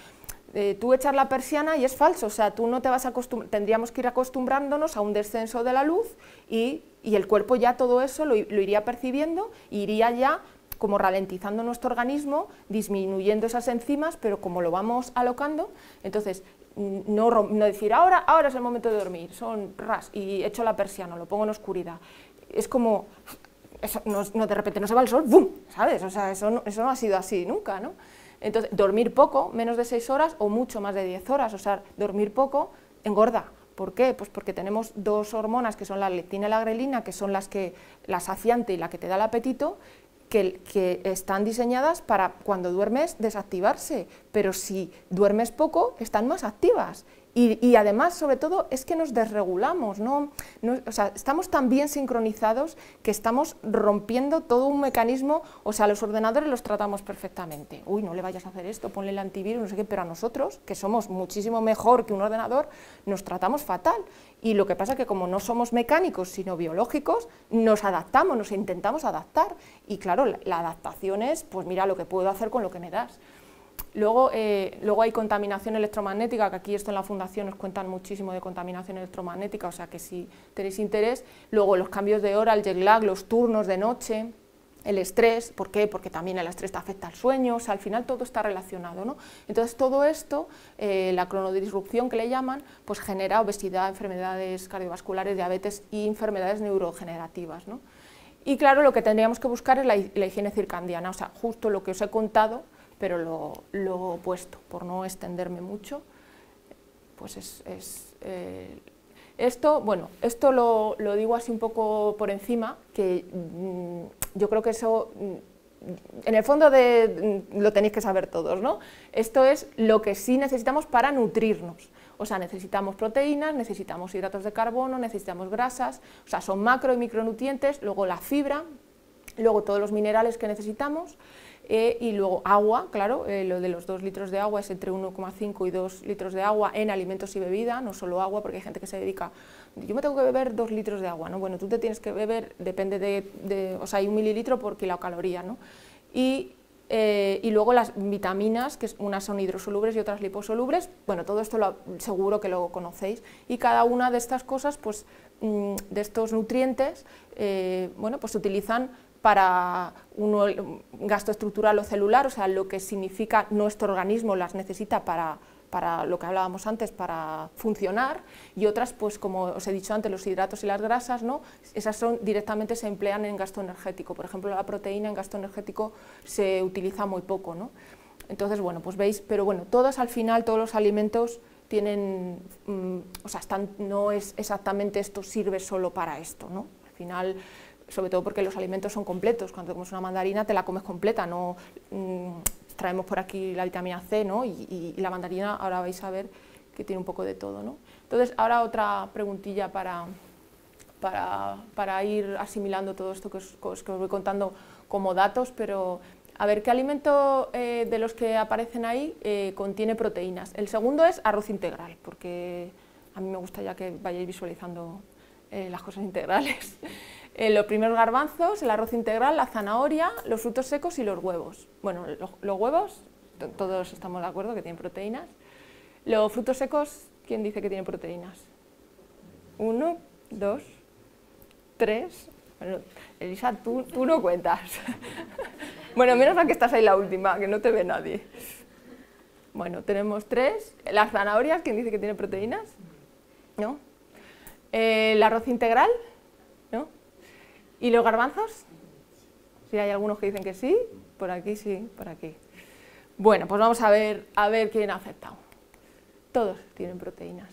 tú echas la persiana y es falso, o sea, tú no te vas a acostumbrar, tendríamos que ir acostumbrándonos a un descenso de la luz y, el cuerpo ya todo eso lo, lo, iría percibiendo, iría ya como ralentizando nuestro organismo, disminuyendo esas enzimas, pero como lo vamos alocando, entonces no, decir ahora, ahora es el momento de dormir, son ras, y echo la persiana, lo pongo en oscuridad. Es como, no, de repente no se va el sol, ¡bum! ¿Sabes? O sea, eso no, no ha sido así nunca, ¿no? Entonces, dormir poco, menos de 6 horas o mucho más de 10 horas, o sea, dormir poco engorda. ¿Por qué? Pues porque tenemos dos hormonas que son la leptina y la grelina, que son las que la saciante y la que te da el apetito, que, están diseñadas para cuando duermes desactivarse, pero si duermes poco están más activas y, además, sobre todo, es que nos desregulamos, ¿no? estamos tan bien sincronizados que estamos rompiendo todo un mecanismo, o sea, los ordenadores los tratamos perfectamente. Uy, no le vayas a hacer esto, ponle el antivirus, no sé qué, pero a nosotros, que somos muchísimo mejor que un ordenador, nos tratamos fatal. Y lo que pasa es que como no somos mecánicos, sino biológicos, nos adaptamos, nos intentamos adaptar. Y claro, la adaptación es, pues mira lo que puedo hacer con lo que me das. Eh, luego, hay contaminación electromagnética, que aquí esto en la Fundación nos cuentan muchísimo de contaminación electromagnética, o sea que si tenéis interés. Luego los cambios de hora, el jet lag, los turnos de noche, el estrés, ¿por qué? Porque también el estrés te afecta al sueño, o sea, al final todo está relacionado, ¿no? Entonces todo esto, eh, la cronodisrupción que le llaman, pues genera obesidad, enfermedades cardiovasculares, diabetes y enfermedades neurogenerativas. ¿no? Y claro, lo que tendríamos que buscar es la, la higiene circadiana o sea, justo lo que os he contado, pero lo, opuesto, por no extenderme mucho, pues es... Eh, esto, bueno, esto lo, digo así un poco por encima, que mm, yo creo que eso, mm, en el fondo de, mm, lo tenéis que saber todos, ¿no? Esto es lo que sí necesitamos para nutrirnos. O sea, necesitamos proteínas, necesitamos hidratos de carbono, necesitamos grasas, o sea, son macro y micronutrientes, luego la fibra, luego todos los minerales que necesitamos eh, y luego agua, claro, eh, lo de los dos litros de agua es entre 1,5 y 2 litros de agua en alimentos y bebida, no solo agua, porque hay gente que se dedica, yo me tengo que beber dos litros de agua, ¿no? Bueno, tú te tienes que beber, depende de, o sea, hay un mililitro por kilocaloría, ¿no? Y eh, luego las vitaminas, que unas son hidrosolubles y otras liposolubles, bueno, todo esto lo, seguro que lo conocéis, y cada una de estas cosas, pues, mm, de estos nutrientes, bueno, pues se utilizan para un gasto estructural o celular, o sea, lo que significa nuestro organismo las necesita para, lo que hablábamos antes, para funcionar, y otras, pues como os he dicho antes, los hidratos y las grasas, ¿no? esas son, directamente se emplean en gasto energético. Por ejemplo, la proteína en gasto energético se utiliza muy poco. ¿no? Entonces, bueno, pues veis, pero bueno, todas al final, todos los alimentos tienen, mm, o sea, están, no es exactamente esto sirve solo para esto, ¿no? Al final sobre todo porque los alimentos son completos, cuando comes una mandarina te la comes completa, no mm, traemos por aquí la vitamina C ¿no? Y, la mandarina ahora vais a ver que tiene un poco de todo. Entonces ahora otra preguntilla para, para, ir asimilando todo esto que os, voy contando como datos, pero a ver, ¿qué alimento eh, de los que aparecen ahí eh, contiene proteínas? El segundo es arroz integral, porque a mí me gusta ya que vayáis visualizando eh, las cosas integrales. Eh, los primeros garbanzos, el arroz integral, la zanahoria, los frutos secos y los huevos. Bueno, los huevos, todos estamos de acuerdo que tienen proteínas. Los frutos secos, ¿quién dice que tienen proteínas? Uno, dos, tres. Bueno, Elisa, tú, no cuentas. bueno, menos la que estás ahí la última, que no te ve nadie. Bueno, tenemos tres. Las zanahorias, ¿quién dice que tiene proteínas? ¿No? Eh, el arroz integral, ¿Y los garbanzos? Si hay algunos que dicen que sí, por aquí sí, por aquí. Bueno, pues vamos a ver, a ver quién ha aceptado. Todos tienen proteínas.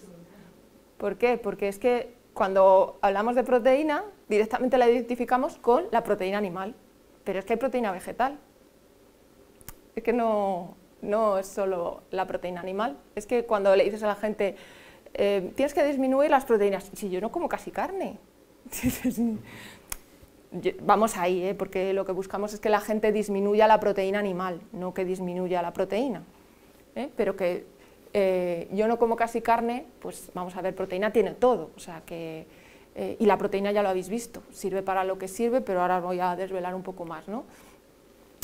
¿Por qué? Porque es que cuando hablamos de proteína, directamente la identificamos con la proteína animal. Pero es que hay proteína vegetal. Es que no, no es solo la proteína animal. Es que cuando le dices a la gente, eh, tienes que disminuir las proteínas. Si yo no como casi carne. vamos ahí, ¿eh? porque lo que buscamos es que la gente disminuya la proteína animal, no que disminuya la proteína, ¿eh? pero que eh, yo no como casi carne, pues vamos a ver, proteína tiene todo, o sea que, y la proteína ya lo habéis visto, sirve para lo que sirve, pero ahora voy a desvelar un poco más, ¿no?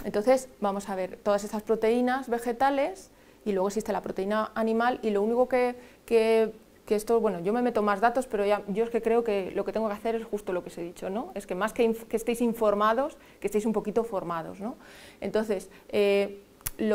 Entonces, vamos a ver, todas estas proteínas vegetales, y luego existe la proteína animal, y lo único que que esto, bueno, yo me meto más datos, pero yo es que creo que lo que tengo que hacer es justo lo que os he dicho, ¿no? Es que más que, estéis informados, que estéis un poquito formados, ¿no? Entonces, eh,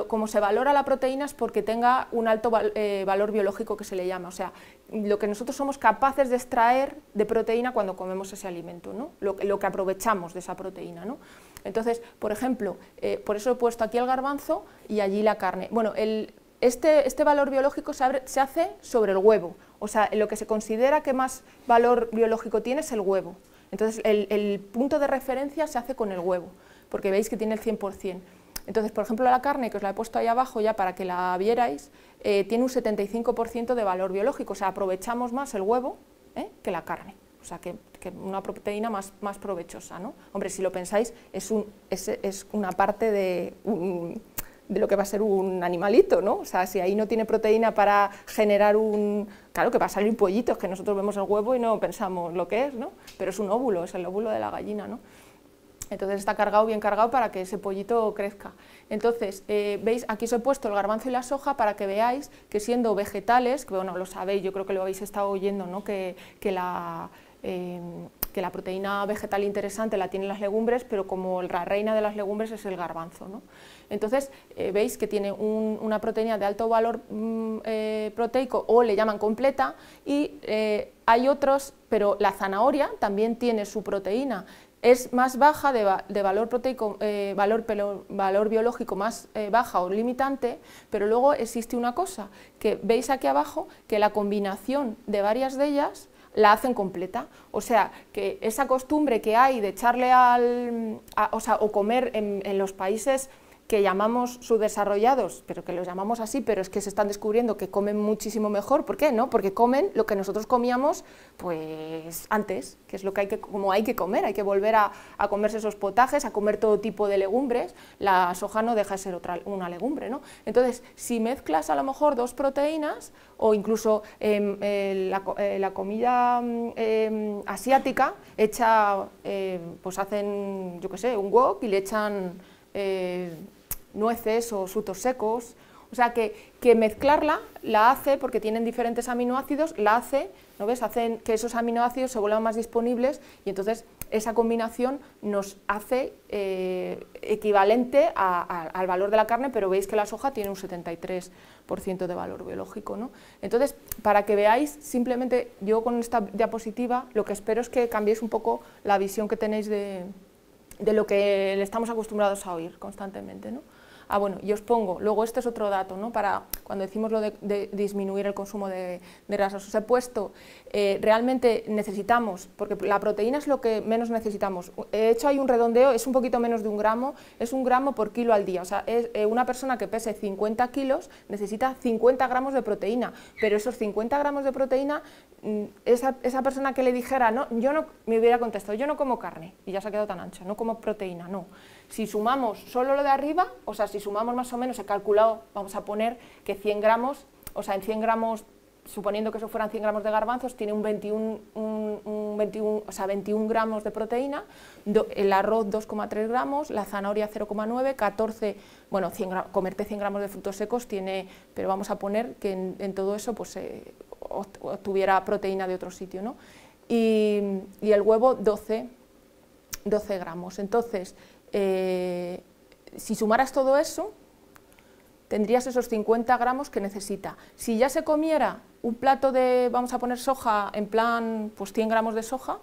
como se valora la proteína es porque tenga un alto eh, valor biológico que se le llama, o sea, lo que nosotros somos capaces de extraer de proteína cuando comemos ese alimento, ¿no? Lo, que aprovechamos de esa proteína, ¿no? Entonces, por ejemplo, eh, por eso he puesto aquí el garbanzo y allí la carne. Bueno, el, este, este, valor biológico se, hace sobre el huevo, o sea, lo que se considera que más valor biológico tiene es el huevo. Entonces, el, punto de referencia se hace con el huevo, porque veis que tiene el 100%. Entonces, por ejemplo, la carne, que os la he puesto ahí abajo ya para que la vierais, eh, tiene un 75% de valor biológico, o sea, aprovechamos más el huevo eh, que la carne. O sea, que, una proteína más, provechosa, ¿no? Hombre, si lo pensáis, es, un, es, una parte de de lo que va a ser un animalito, ¿no? O sea, si ahí no tiene proteína para generar un... Claro que va a salir un pollito, es que nosotros vemos el huevo y no pensamos lo que es, ¿no? Pero es un óvulo, es el óvulo de la gallina, ¿no? Entonces está cargado, bien cargado para que ese pollito crezca. Entonces, eh, veis, aquí os he puesto el garbanzo y la soja para que veáis que siendo vegetales, que bueno, lo sabéis, yo creo que lo habéis estado oyendo, ¿no? Que, la... Eh, que la proteína vegetal interesante la tienen las legumbres, pero como la reina de las legumbres es el garbanzo. Entonces, eh, veis que tiene una proteína de alto valor mm, eh, proteico o le llaman completa y eh, hay otros, pero la zanahoria también tiene su proteína. Es más baja de, valor proteico, valor, valor biológico más baja o limitante, pero luego existe una cosa, que veis aquí abajo que la combinación de varias de ellas la hacen completa. O sea, que esa costumbre que hay de echarle al... o sea, o comer en los países que llamamos subdesarrollados, pero que los llamamos así, pero es que se están descubriendo que comen muchísimo mejor. ¿Por qué? No? Porque comen lo que nosotros comíamos pues antes, que es lo que hay que, como hay que comer, hay que volver a, comerse esos potajes, a comer todo tipo de legumbres, la soja no deja de ser otra, una legumbre. Entonces, si mezclas a lo mejor dos proteínas o incluso em, eh, la, comida mm, em, asiática hecha, em, pues hacen, yo qué sé, un wok y le echan... Eh, nueces o frutos secos. O sea que, mezclarla la hace, porque tienen diferentes aminoácidos, la hace, ¿no ves? Hacen que esos aminoácidos se vuelvan más disponibles y entonces esa combinación nos hace eh, equivalente al valor de la carne, pero veis que la soja tiene un 73% de valor biológico. ¿no? Entonces, para que veáis, simplemente yo con esta diapositiva lo que espero es que cambiéis un poco la visión que tenéis de, de lo que estamos acostumbrados a oír constantemente. ¿no? ah, bueno, yo os pongo, luego este es otro dato, ¿no? Para cuando decimos lo de, disminuir el consumo de, grasas, os he puesto, eh, realmente necesitamos, porque la proteína es lo que menos necesitamos, he hecho hay un redondeo, es un poquito menos de un gramo, es un gramo por kilo al día, o sea, eh, una persona que pese 50 kilos necesita 50 gramos de proteína, pero esos 50 gramos de proteína Mm, esa, esa, persona que le dijera, no, yo no, me hubiera contestado, yo no como carne, y ya se ha quedado tan ancha, no como proteína, no. Si sumamos solo lo de arriba, o sea, si sumamos más o menos, he calculado, vamos a poner que 100 gramos, o sea, en 100 gramos, suponiendo que eso fueran 100 gramos de garbanzos, tiene un 21, 21 sea, 21 gramos de proteína, el arroz 2,3 gramos, la zanahoria 0,9, 14, bueno, comerte 100 gramos de frutos secos tiene, pero vamos a poner que en, todo eso, pues... Eh, tuviera proteína de otro sitio. ¿no? Y, el huevo 12, 12 gramos. Entonces, eh, si sumaras todo eso, tendrías esos 50 gramos que necesita. Si ya se comiera un plato de, vamos a poner soja, en plan, pues 100 gramos de soja,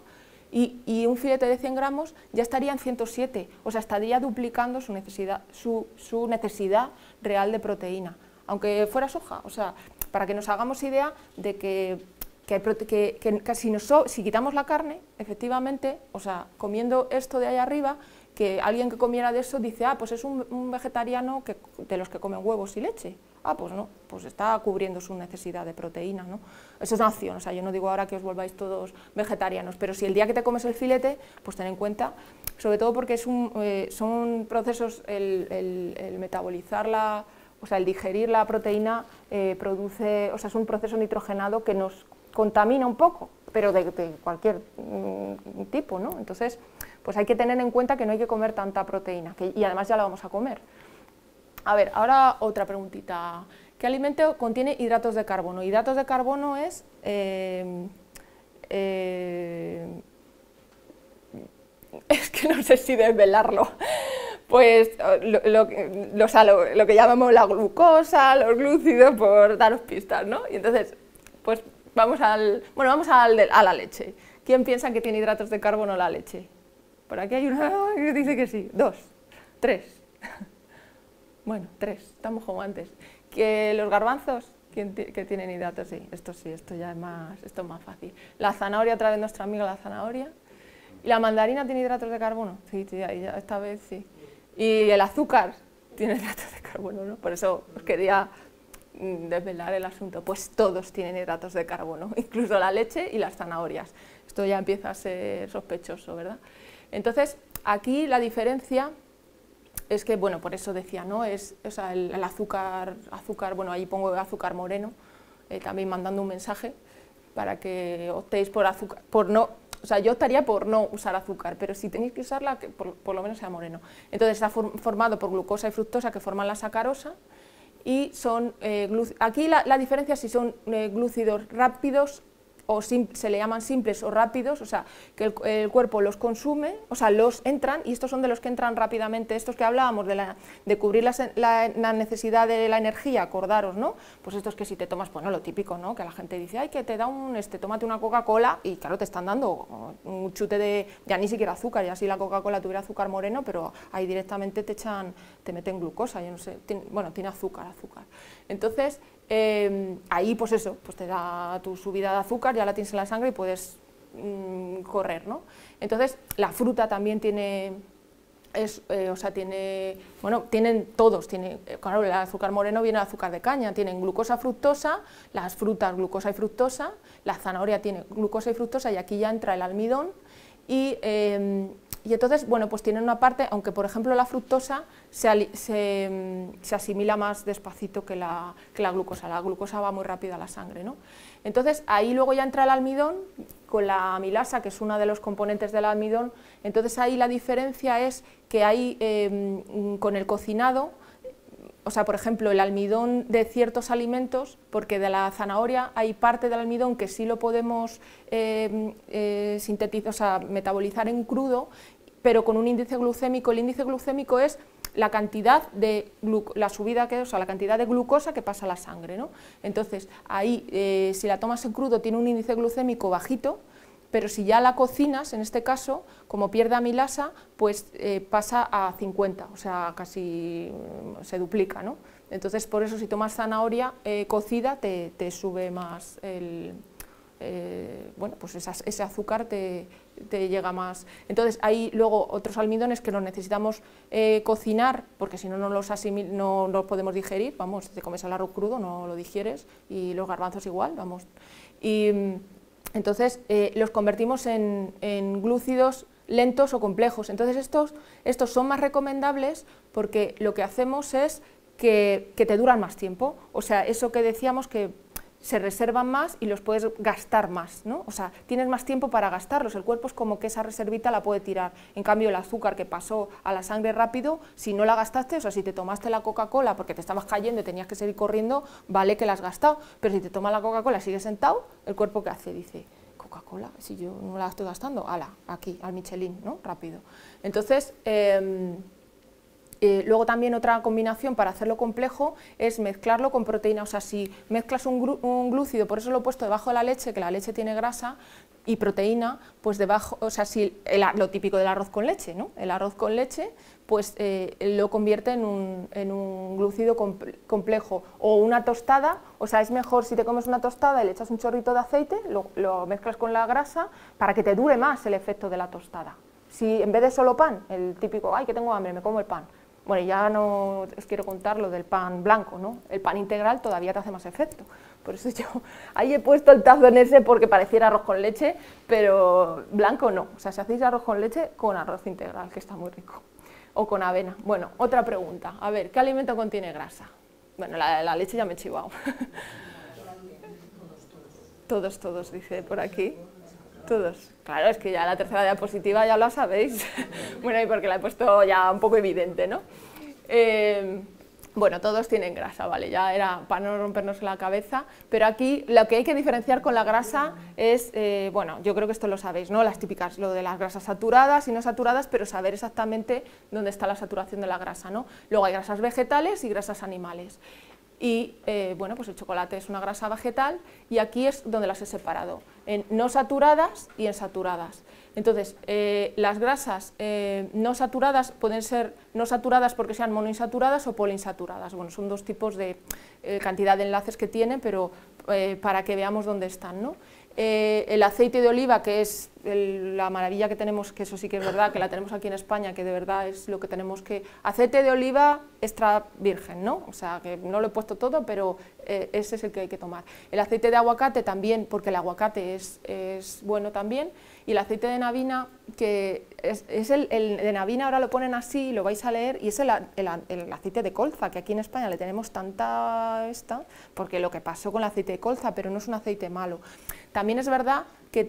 y, un filete de 100 gramos, ya estaría en 107, o sea, estaría duplicando su necesidad, su necesidad real de proteína, aunque fuera soja, o sea, para que nos hagamos idea de que, que, si, quitamos la carne, efectivamente, o sea, comiendo esto de ahí arriba, que alguien que comiera de eso dice, ah, pues es un, vegetariano que, de los que comen huevos y leche. Ah, pues no, pues está cubriendo su necesidad de proteína, ¿no? Eso es una acción, o sea, yo no digo ahora que os volváis todos vegetarianos, pero si el día que te comes el filete, pues ten en cuenta, sobre todo porque es un, eh, son procesos, el, el, el metabolizar la, o sea, el digerir la proteína eh, produce, o sea, es un proceso nitrogenado que nos contamina un poco, pero de, cualquier mm, tipo, ¿no? Entonces, pues hay que tener en cuenta que no hay que comer tanta proteína, y además ya la vamos a comer. A ver, ahora otra preguntita. ¿Qué alimento contiene hidratos de carbono? Hidratos de carbono es... Em, em, es que no sé si desvelarlo, pues eh, lo, que llamamos la glucosa, los glúcidos, por daros pistas, ¿no? Y entonces, pues vamos al, bueno, vamos al, a la leche. ¿Quién piensa que tiene hidratos de carbono la leche? Por aquí hay una que dice que sí. Dos, tres. Bueno, tres, estamos como antes. ¿Que los garbanzos? que tienen hidratos, sí, esto sí, esto ya es más, esto es más fácil. La zanahoria, otra vez nuestra amiga la zanahoria. ¿Y la mandarina tiene hidratos de carbono? Sí, sí, esta vez sí. Y el azúcar tiene hidratos de carbono, Por eso quería mm, desvelar el asunto. Pues todos tienen hidratos de carbono, incluso la leche y las zanahorias. Esto ya empieza a ser sospechoso, ¿verdad? Entonces, aquí la diferencia es que, bueno, por eso decía, ¿no? Es, o sea, el, azúcar, azúcar, bueno, ahí pongo azúcar moreno, eh, también mandando un mensaje para que optéis por, azúcar, por no o sea, yo estaría por no usar azúcar, pero si tenéis que usarla, que por, lo menos sea moreno. Entonces está formado por glucosa y fructosa que forman la sacarosa y son, eh, aquí la, diferencia si son eh, glúcidos rápidos o se le llaman simples o rápidos, o sea, que el, cuerpo los consume, o sea, los entran, y estos son de los que entran rápidamente, estos que hablábamos de, la, cubrir la, necesidad de la energía, acordaros, ¿no? Pues estos que si te tomas, bueno, pues, lo típico, ¿no? Que la gente dice, ay, que te da un, este, tómate una Coca-Cola, y claro, te están dando un chute de, ya ni siquiera azúcar, ya si la Coca-Cola tuviera azúcar moreno, pero ahí directamente te echan, te meten glucosa, yo no sé, bueno, tiene azúcar, azúcar. Entonces, Em, ahí, pues eso, pues te da tu subida de azúcar, ya la tienes en la sangre y puedes mm, correr, ¿no? Entonces, la fruta también tiene, es, eh, o sea, tiene, bueno, tienen todos, tiene, eh, claro, el azúcar moreno viene azúcar de caña, tienen glucosa, fructosa, las frutas glucosa y fructosa, la zanahoria tiene glucosa y fructosa y aquí ya entra el almidón y... Em, y entonces, bueno, pues tienen una parte, aunque por ejemplo la fructosa se, mm, asimila más despacito que la, glucosa, la glucosa va muy rápido a la sangre, ¿no? Entonces, ahí luego ya entra el almidón con la amilasa, que es uno de los componentes del almidón, entonces ahí la diferencia es que hay, em, con el cocinado, o sea, por ejemplo, el almidón de ciertos alimentos, porque de la zanahoria hay parte del almidón que sí lo podemos em, eh, sintetizar, o sea, metabolizar en crudo pero con un índice glucémico. El índice glucémico es la cantidad de la subida o sea, la cantidad de glucosa que pasa a la sangre, ¿no? Entonces, ahí, eh, si la tomas en crudo, tiene un índice glucémico bajito, pero si ya la cocinas, en este caso, como pierde amilasa, pues eh, pasa a 50, o sea, casi mm, se duplica, ¿no? Entonces, por eso, si tomas zanahoria eh, cocida, te sube más el, eh, bueno, pues ese azúcar te, llega más. Entonces hay luego otros almidones que los necesitamos eh, cocinar, porque si no no los, no los podemos digerir, vamos, te comes el arroz crudo, no lo digieres, y los garbanzos igual, vamos. Y entonces eh, los convertimos en, glúcidos lentos o complejos. Entonces estos, estos son más recomendables porque lo que hacemos es que, que te duran más tiempo. O sea, eso que decíamos que se reservan más y los puedes gastar más, ¿no? O sea, tienes más tiempo para gastarlos, el cuerpo es como que esa reservita la puede tirar. En cambio, el azúcar que pasó a la sangre rápido, si no la gastaste, o sea, si te tomaste la Coca-Cola porque te estabas cayendo y tenías que seguir corriendo, vale que la has gastado, pero si te tomas la Coca-Cola y sigues sentado, el cuerpo que hace, dice, Coca-Cola, si yo no la estoy gastando, ala, aquí, al Michelin, ¿no? Rápido. Entonces, em, eh, luego también otra combinación para hacerlo complejo es mezclarlo con proteína, o sea, si mezclas un, glúcido, por eso lo he puesto debajo de la leche, que la leche tiene grasa y proteína, pues debajo, o sea, si lo típico del arroz con leche, ¿no? El arroz con leche, pues eh, lo convierte en un, en glúcido complejo o una tostada, o sea, es mejor si te comes una tostada y le echas un chorrito de aceite, lo, lo mezclas con la grasa para que te dure más el efecto de la tostada. Si en vez de solo pan, el típico, ay, que tengo hambre, me como el pan, bueno, ya no os quiero contar lo del pan blanco, ¿no? El pan integral todavía te hace más efecto. Por eso yo ahí he puesto el tazo en ese porque pareciera arroz con leche, pero blanco no. O sea, si hacéis arroz con leche, con arroz integral, que está muy rico. O con avena. Bueno, otra pregunta. A ver, ¿qué alimento contiene grasa? Bueno, la, leche ya me he chivado. todos, todos, dice por aquí. Todos. Claro, es que ya la tercera diapositiva ya lo sabéis. bueno, y porque la he puesto ya un poco evidente, ¿no? Em, bueno, todos tienen grasa, ¿vale? Ya era para no rompernos la cabeza, pero aquí lo que hay que diferenciar con la grasa es, eh, bueno, yo creo que esto lo sabéis, ¿no? Las típicas, lo de las grasas saturadas y no saturadas, pero saber exactamente dónde está la saturación de la grasa, ¿no? Luego hay grasas vegetales y grasas animales y eh, bueno, pues el chocolate es una grasa vegetal y aquí es donde las he separado, en no saturadas y en saturadas. Entonces, eh, las grasas eh, no saturadas pueden ser no saturadas porque sean monoinsaturadas o poliinsaturadas. Bueno, son dos tipos de cantidad de enlaces que tienen, pero para que veamos dónde están. ¿no? Eh, el aceite de oliva, que es la maravilla que tenemos, que eso sí que es verdad, que la tenemos aquí en España, que de verdad es lo que tenemos que... Aceite de oliva extra virgen, ¿no? O sea, que no lo he puesto todo, pero eh, ese es el que hay que tomar. El aceite de aguacate también, porque el aguacate es, bueno también. Y el aceite de navina, que es, el, de navina, ahora lo ponen así, lo vais a leer, y es el, el, aceite de colza, que aquí en España le tenemos tanta esta, porque lo que pasó con el aceite de colza, pero no es un aceite malo. También es verdad que,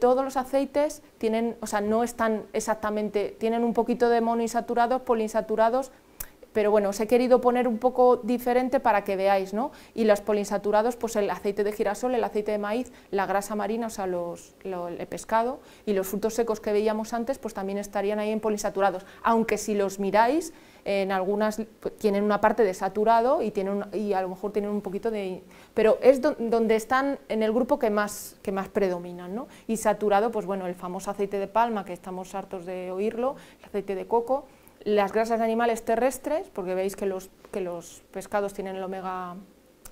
todos los aceites tienen, o sea, no están exactamente, tienen un poquito de monoinsaturados, poliinsaturados, pero bueno, os he querido poner un poco diferente para que veáis, ¿no? Y los poliinsaturados, pues el aceite de girasol, el aceite de maíz, la grasa marina, o sea, los, el pescado, y los frutos secos que veíamos antes, pues también estarían ahí en poliinsaturados, aunque si los miráis, en algunas tienen una parte de saturado y, tienen y a lo mejor tienen un poquito de... Pero es donde están en el grupo que más, que más predominan. ¿no? Y saturado, pues bueno, el famoso aceite de palma, que estamos hartos de oírlo, el aceite de coco, las grasas de animales terrestres, porque veis que los, que los pescados tienen el omega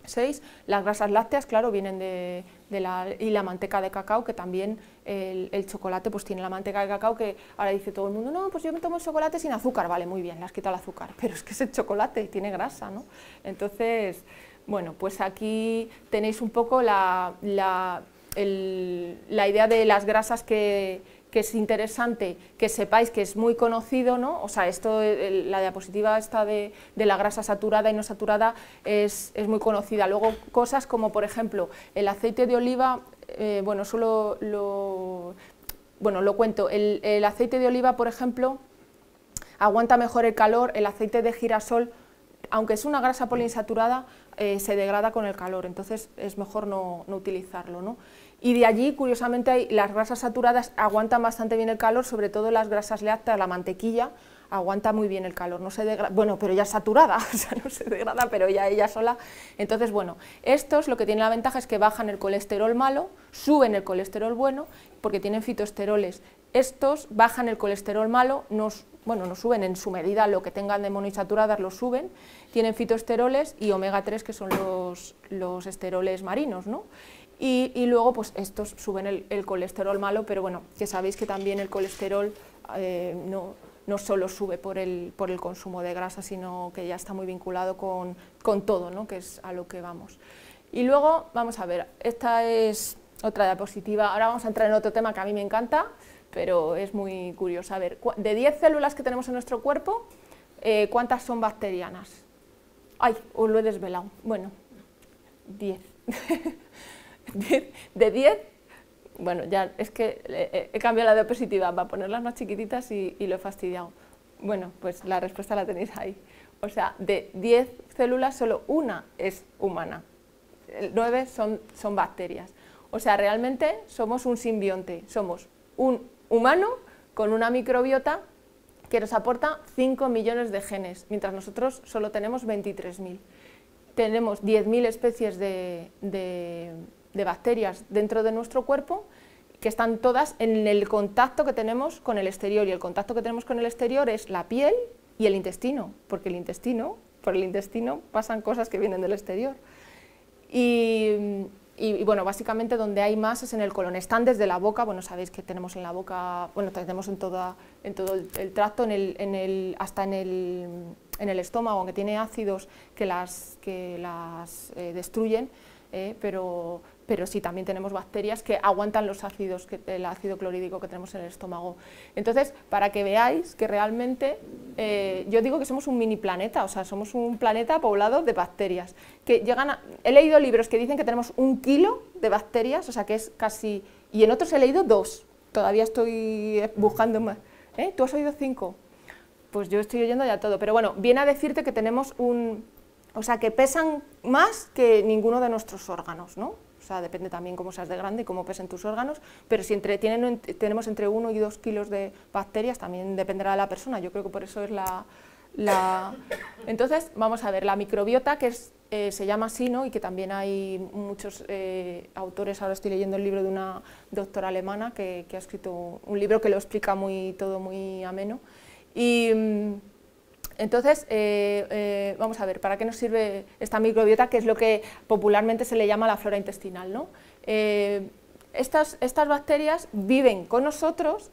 6. Las grasas lácteas, claro, vienen de, la, y la manteca de cacao, que también el, chocolate pues tiene la manteca de cacao, que ahora dice todo el mundo, no, pues yo me tomo el chocolate sin azúcar, vale, muy bien, le has quitado el azúcar, pero es que es el chocolate tiene grasa, ¿no? Entonces, bueno, pues aquí tenéis un poco la idea de las grasas que que es interesante que sepáis que es muy conocido, ¿no? O sea, esto, eh, la diapositiva esta de, la grasa saturada y no saturada es, muy conocida. Luego cosas como, por ejemplo, el aceite de oliva, eh, bueno, solo lo, bueno, lo cuento, el, el aceite de oliva, por ejemplo, aguanta mejor el calor, el aceite de girasol aunque es una grasa poliinsaturada, eh, se degrada con el calor, entonces es mejor no, utilizarlo. Y de allí, curiosamente, las grasas saturadas aguantan bastante bien el calor, sobre todo las grasas lácteas, la mantequilla, aguanta muy bien el calor, no se degrada, bueno, pero ya es saturada, o sea, no se degrada, pero ya ella sola. Entonces, bueno, estos lo que tienen la ventaja es que bajan el colesterol malo, suben el colesterol bueno, porque tienen fitoesteroles. Estos bajan el colesterol malo, nos bueno, no suben en su medida, lo que tengan de monoinsaturadas lo suben, tienen fitoesteroles y omega 3 que son los, los esteroles marinos, ¿no? Y, luego pues estos suben el, colesterol malo, pero bueno, que sabéis que también el colesterol eh, no, solo sube por el, consumo de grasa, sino que ya está muy vinculado con, con todo, ¿no? que es a lo que vamos. Y luego, vamos a ver, esta es otra diapositiva, ahora vamos a entrar en otro tema que a mí me encanta, pero es muy curioso. A ver, de 10 células que tenemos en nuestro cuerpo, eh, ¿cuántas son bacterianas? Ay, os lo he desvelado. Bueno, 10. de 10, bueno, ya es que eh, eh, he cambiado la diapositiva para ponerlas más chiquititas y, lo he fastidiado. Bueno, pues la respuesta la tenéis ahí. O sea, de 10 células, solo una es humana. 9 son, son bacterias. O sea, realmente somos un simbionte, somos un humano con una microbiota que nos aporta 5 millones de genes, mientras nosotros solo tenemos 23.000. Tenemos 10.000 especies de, bacterias dentro de nuestro cuerpo que están todas en el contacto que tenemos con el exterior. Y el contacto que tenemos con el exterior es la piel y el intestino, porque el intestino, por el intestino pasan cosas que vienen del exterior. Y y, bueno, básicamente donde hay más es en el colon. Están desde la boca, bueno, sabéis que tenemos en la boca, bueno, tenemos en, toda, en todo el, tracto, en el, en el, hasta en el, estómago, aunque tiene ácidos que las, que las eh, destruyen, eh, pero pero sí también tenemos bacterias que aguantan los ácidos, que, el ácido clorhídrico que tenemos en el estómago. Entonces, para que veáis que realmente, eh, yo digo que somos un mini planeta, o sea, somos un planeta poblado de bacterias, he leído libros que dicen que tenemos un kilo de bacterias, o sea, que es casi, y en otros he leído dos, todavía estoy buscando más. ¿eh? ¿Tú has oído cinco? Pues yo estoy oyendo ya todo, pero bueno, viene a decirte que tenemos un, o sea, que pesan más que ninguno de nuestros órganos, ¿no? depende también cómo seas de grande y cómo pesen tus órganos, pero si tenemos entre 1 y 2 kilos de bacterias, también dependerá de la persona, yo creo que por eso es la... Entonces, vamos a ver, la microbiota, que eh, se llama así, y que también hay muchos eh, autores, ahora estoy leyendo el libro de una doctora alemana que, ha escrito un libro que lo explica muy, todo muy ameno, y... Mm, entonces, eh, eh, vamos a ver, ¿para qué nos sirve esta microbiota, que es lo que popularmente se le llama la flora intestinal? ¿no? Eh, estas, bacterias viven con nosotros,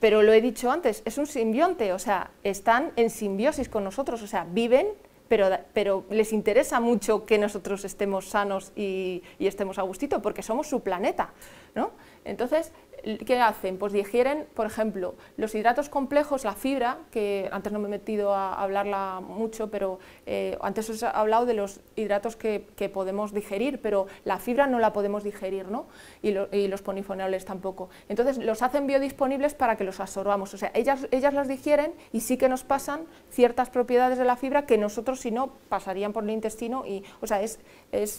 pero lo he dicho antes, es un simbionte, o sea, están en simbiosis con nosotros, o sea, viven, pero, les interesa mucho que nosotros estemos sanos y, estemos a gustito, porque somos su planeta. ¿no? Entonces, ¿Qué hacen? Pues digieren, por ejemplo, los hidratos complejos, la fibra, que antes no me he metido a hablarla mucho, pero eh, antes os he hablado de los hidratos que, podemos digerir, pero la fibra no la podemos digerir, ¿no? Y, los polifenoles tampoco. Entonces los hacen biodisponibles para que los absorbamos, o sea, ellas, ellas los digieren y sí que nos pasan ciertas propiedades de la fibra que nosotros si no pasarían por el intestino y, o sea, es...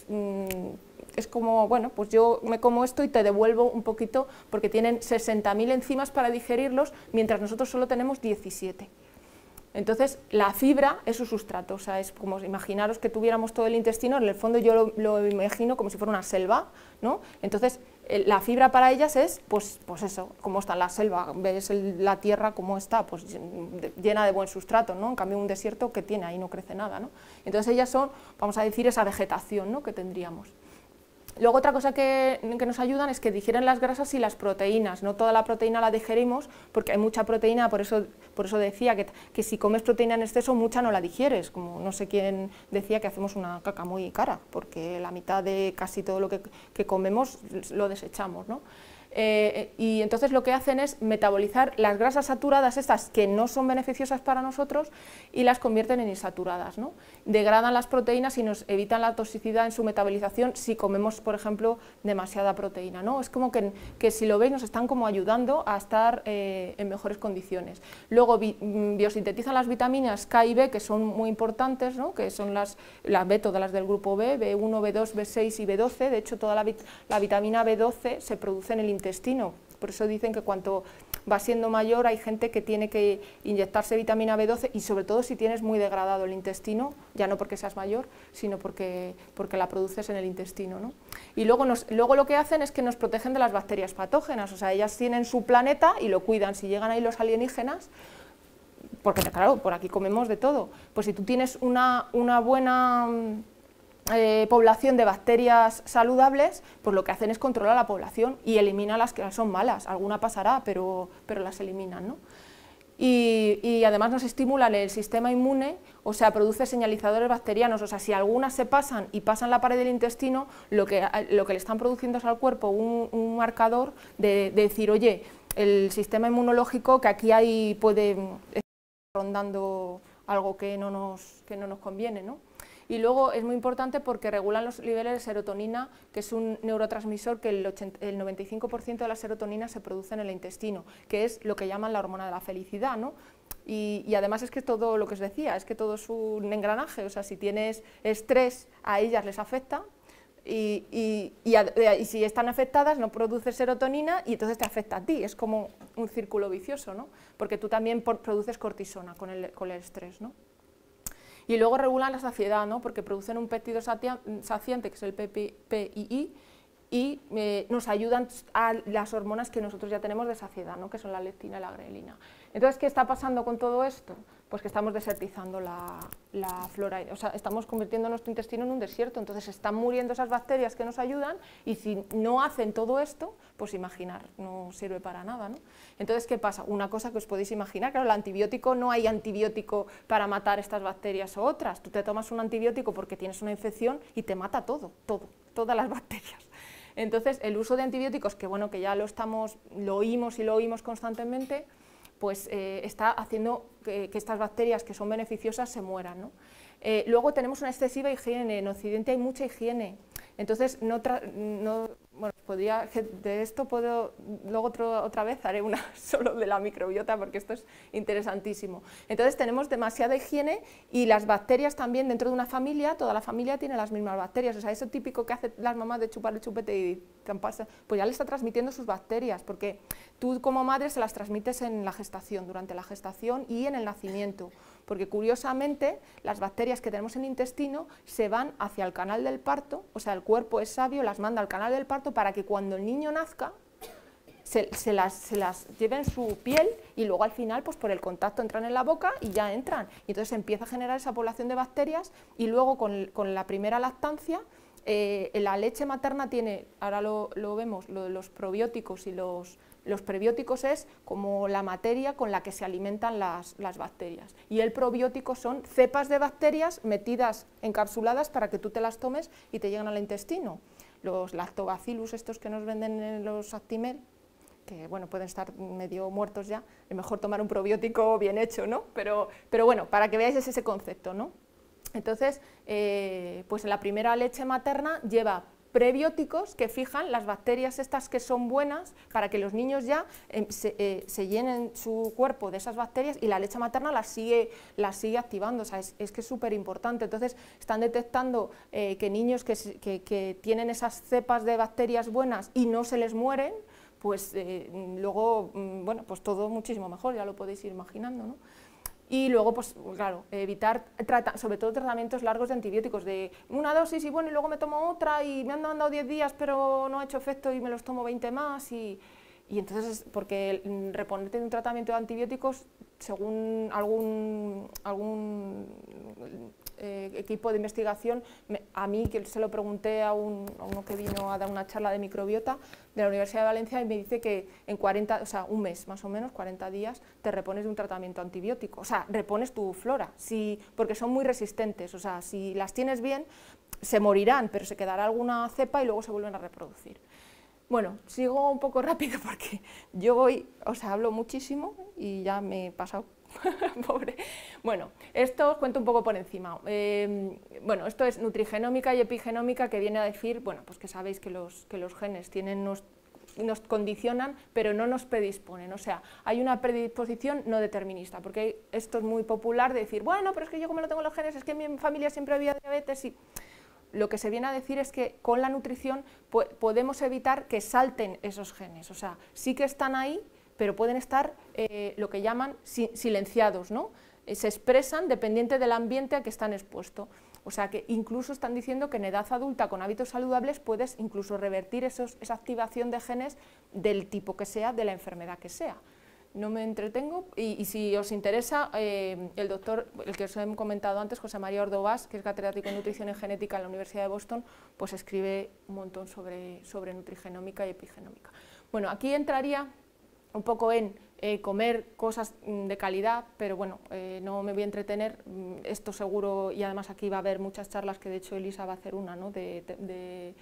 Mm, es como, bueno, pues yo me como esto y te devuelvo un poquito porque tienen 60.000 enzimas para digerirlos, mientras nosotros solo tenemos 17. Entonces, la fibra es su sustrato, o sea, es como imaginaros que tuviéramos todo el intestino, en el fondo yo lo, imagino como si fuera una selva, ¿no? Entonces, eh, la fibra para ellas es, pues, pues eso, como está la selva, ves la tierra como está, pues llena de buen sustrato, ¿no? En cambio, un desierto que tiene, ahí no crece nada, ¿no? Entonces, ellas son, vamos a decir, esa vegetación, ¿no? Que tendríamos. Luego otra cosa que, nos ayudan es que digieren las grasas y las proteínas. No toda la proteína la digerimos porque hay mucha proteína, por eso, por eso decía que, si comes proteína en exceso mucha no la digieres, como no sé quién decía que hacemos una caca muy cara, porque la mitad de casi todo lo que, que comemos lo desechamos. ¿no? Eh, y entonces lo que hacen es metabolizar las grasas saturadas, estas que no son beneficiosas para nosotros, y las convierten en insaturadas. Degradan las proteínas y nos evitan la toxicidad en su metabolización si comemos, por ejemplo, demasiada proteína. ¿no? Es como que, si lo veis nos están como ayudando a estar eh, en mejores condiciones. Luego mm, biosintetizan las vitaminas K y B, que son muy importantes, que son las, las B, todas las del grupo B, B1, B2, B6 y B12. De hecho, toda la, la vitamina B12 se produce en el interior intestino. Por eso dicen que cuanto va siendo mayor hay gente que tiene que inyectarse vitamina B12 y sobre todo si tienes muy degradado el intestino, ya no porque seas mayor, sino porque, porque la produces en el intestino. Y luego, nos, luego lo que hacen es que nos protegen de las bacterias patógenas, o sea, ellas tienen su planeta y lo cuidan. Si llegan ahí los alienígenas, porque claro, por aquí comemos de todo, pues si tú tienes una, una buena mm, eh, población de bacterias saludables, pues lo que hacen es controlar la población y elimina las que son malas. Alguna pasará, pero, pero las eliminan. ¿no? Y, además nos estimulan el sistema inmune, o sea, produce señalizadores bacterianos, o sea, si algunas se pasan y pasan la pared del intestino, lo que, lo que le están produciendo es al cuerpo un, marcador de, decir, oye, el sistema inmunológico que aquí hay puede estar rondando algo que no nos, que no nos conviene, ¿no? Y luego es muy importante porque regulan los niveles de serotonina, que es un neurotransmisor que el, 95% de la serotonina se produce en el intestino, que es lo que llaman la hormona de la felicidad, ¿no? Y, además es que todo lo que os decía, es que todo es un engranaje, o sea, si tienes estrés, a ellas les afecta, eh, y, si están afectadas no produces serotonina y entonces te afecta a ti, es como un círculo vicioso, ¿no? porque tú también produces cortisona con el, con el estrés. ¿no? Y luego regulan la saciedad, ¿no? porque producen un péptido mm, saciante, que es el PPI, y eh, nos ayudan a las hormonas que nosotros ya tenemos de saciedad, ¿no? que son la leptina y la grelina. Entonces, ¿qué está pasando con todo esto? pues que estamos desertizando la, flora, o sea, estamos convirtiendo nuestro intestino en un desierto, entonces están muriendo esas bacterias que nos ayudan y si no hacen todo esto, pues imaginar, no sirve para nada, ¿no? Entonces, ¿qué pasa? Una cosa que os podéis imaginar, claro, el antibiótico, no hay antibiótico para matar estas bacterias o otras, tú te tomas un antibiótico porque tienes una infección y te mata todo, todo, todas las bacterias. Entonces, el uso de antibióticos, que bueno, que ya lo estamos, lo oímos y lo oímos constantemente, pues eh, está haciendo que, estas bacterias que son beneficiosas se mueran. Eh, luego tenemos una excesiva higiene, en Occidente hay mucha higiene, entonces no, no bueno, podría, de esto puedo, luego otra vez haré una solo de la microbiota porque esto es interesantísimo. Entonces tenemos demasiada higiene y las bacterias también dentro de una familia, toda la familia tiene las mismas bacterias, o sea, eso típico que hacen las mamás de chupar el chupete y tramparse, pues ya le está transmitiendo sus bacterias, porque tú como madre se las transmites en la gestación, durante la gestación y en el nacimiento porque curiosamente las bacterias que tenemos en el intestino se van hacia el canal del parto, o sea, el cuerpo es sabio, las manda al canal del parto para que cuando el niño nazca se, las, lleve en su piel y luego al final, pues por el contacto entran en la boca y ya entran. Y entonces empieza a generar esa población de bacterias y luego con, la primera lactancia, eh, la leche materna tiene, ahora lo, lo vemos, lo de los probióticos y los los prebióticos es como la materia con la que se alimentan las, bacterias. Y el probiótico son cepas de bacterias metidas, encapsuladas para que tú te las tomes y te lleguen al intestino. Los lactobacillus, estos que nos venden en los Actimel, que bueno, pueden estar medio muertos ya, es mejor tomar un probiótico bien hecho, ¿no? Pero, pero bueno, para que veáis ese concepto, ¿no? Entonces, eh, pues en la primera leche materna lleva prebióticos que fijan las bacterias estas que son buenas para que los niños ya em, eh, se, llenen su cuerpo de esas bacterias y la leche materna las sigue, sigue activando. O sea, es, que es súper importante. Entonces, están detectando eh, que niños que, tienen esas cepas de bacterias buenas y no se les mueren, pues eh, luego, mm, bueno, pues todo muchísimo mejor, ya lo podéis ir imaginando, ¿no? Y luego, pues claro, evitar, sobre todo tratamientos largos de antibióticos, de una dosis y bueno, y luego me tomo otra y me han dado 10 días pero no ha hecho efecto y me los tomo 20 más y, y entonces, porque mm, reponerte de un tratamiento de antibióticos según algún, algún eh, equipo de investigación, a mí que se lo pregunté a, uno que vino a dar una charla de microbiota de la Universidad de Valencia y me dice que en 40, o sea, un mes más o menos, 40 días, te repones de un tratamiento antibiótico, o sea, repones tu flora, si, porque son muy resistentes, o sea, si las tienes bien, se morirán, pero se quedará alguna cepa y luego se vuelven a reproducir. Bueno, sigo un poco rápido porque yo voy, o sea, hablo muchísimo y ya me he pasado. Pobre. Bueno, esto os cuento un poco por encima. Em, bueno, esto es nutrigenómica y epigenómica que viene a decir, bueno, pues que sabéis que los, genes tienen nos, condicionan, pero no nos predisponen. O sea, hay una predisposición no determinista, porque esto es muy popular de decir, bueno, pero es que yo como lo tengo los genes, es que en mi familia siempre había diabetes y lo que se viene a decir es que con la nutrición podemos evitar que salten esos genes, o sea, sí que están ahí, pero pueden estar eh, lo que llaman silenciados, ¿no? Eh, se expresan dependiente del ambiente a que están expuestos. O sea que incluso están diciendo que en edad adulta con hábitos saludables puedes incluso revertir esa activación de genes del tipo que sea, de la enfermedad que sea. No me entretengo y, si os interesa, eh, el doctor, el que os he comentado antes, José María Ordovás, que es catedrático en nutrición y genética en la Universidad de Boston, pues escribe un montón sobre, sobre nutrigenómica y epigenómica. Bueno, aquí entraría un poco en eh, comer cosas mm, de calidad, pero bueno, eh, no me voy a entretener, mm, esto seguro, y además aquí va a haber muchas charlas, que de hecho Elisa va a hacer una, ¿no? de,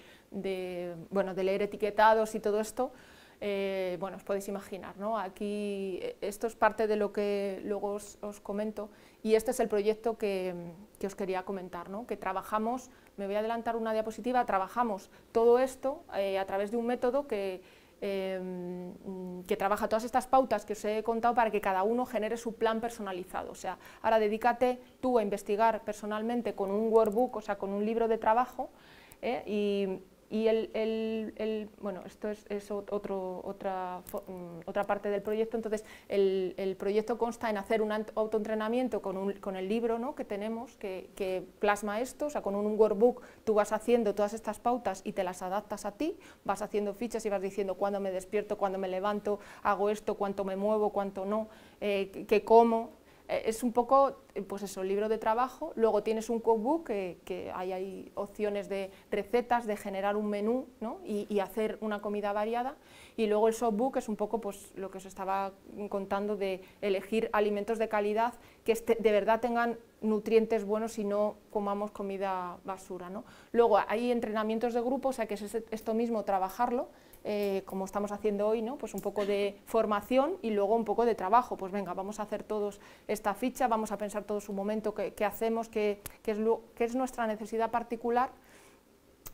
bueno, de leer etiquetados y todo esto, eh, bueno, os podéis imaginar, ¿no? Aquí, esto es parte de lo que luego os, comento, y este es el proyecto que, mm, que os quería comentar, ¿no? que trabajamos, me voy a adelantar una diapositiva, trabajamos todo esto a través de un método que Em, que trabaja todas estas pautas que os he contado para que cada uno genere su plan personalizado. O sea, ahora dedícate tú a investigar personalmente con un workbook, o sea, con un libro de trabajo, ¿eh? y y el, el, bueno, esto es, es otro, otra, mm, otra parte del proyecto, entonces el, el proyecto consta en hacer un autoentrenamiento con, un, con el libro que tenemos, que, plasma esto, o sea, con un workbook tú vas haciendo todas estas pautas y te las adaptas a ti, vas haciendo fichas y vas diciendo cuándo me despierto, cuándo me levanto, hago esto, cuánto me muevo, cuánto no, eh, qué como, eh, es un poco, eh, pues eso, libro de trabajo, luego tienes un cookbook, que, hay, hay, opciones de recetas, de generar un menú y, hacer una comida variada, y luego el softbook es un poco pues, lo que os estaba contando de elegir alimentos de calidad que este, de verdad tengan nutrientes buenos y no comamos comida basura. ¿no? Luego hay entrenamientos de grupo, o sea que es esto mismo, trabajarlo, eh, como estamos haciendo hoy, ¿no? pues un poco de formación y luego un poco de trabajo. Pues venga, vamos a hacer todos esta ficha, vamos a pensar todos un momento qué, hacemos, qué, es nuestra necesidad particular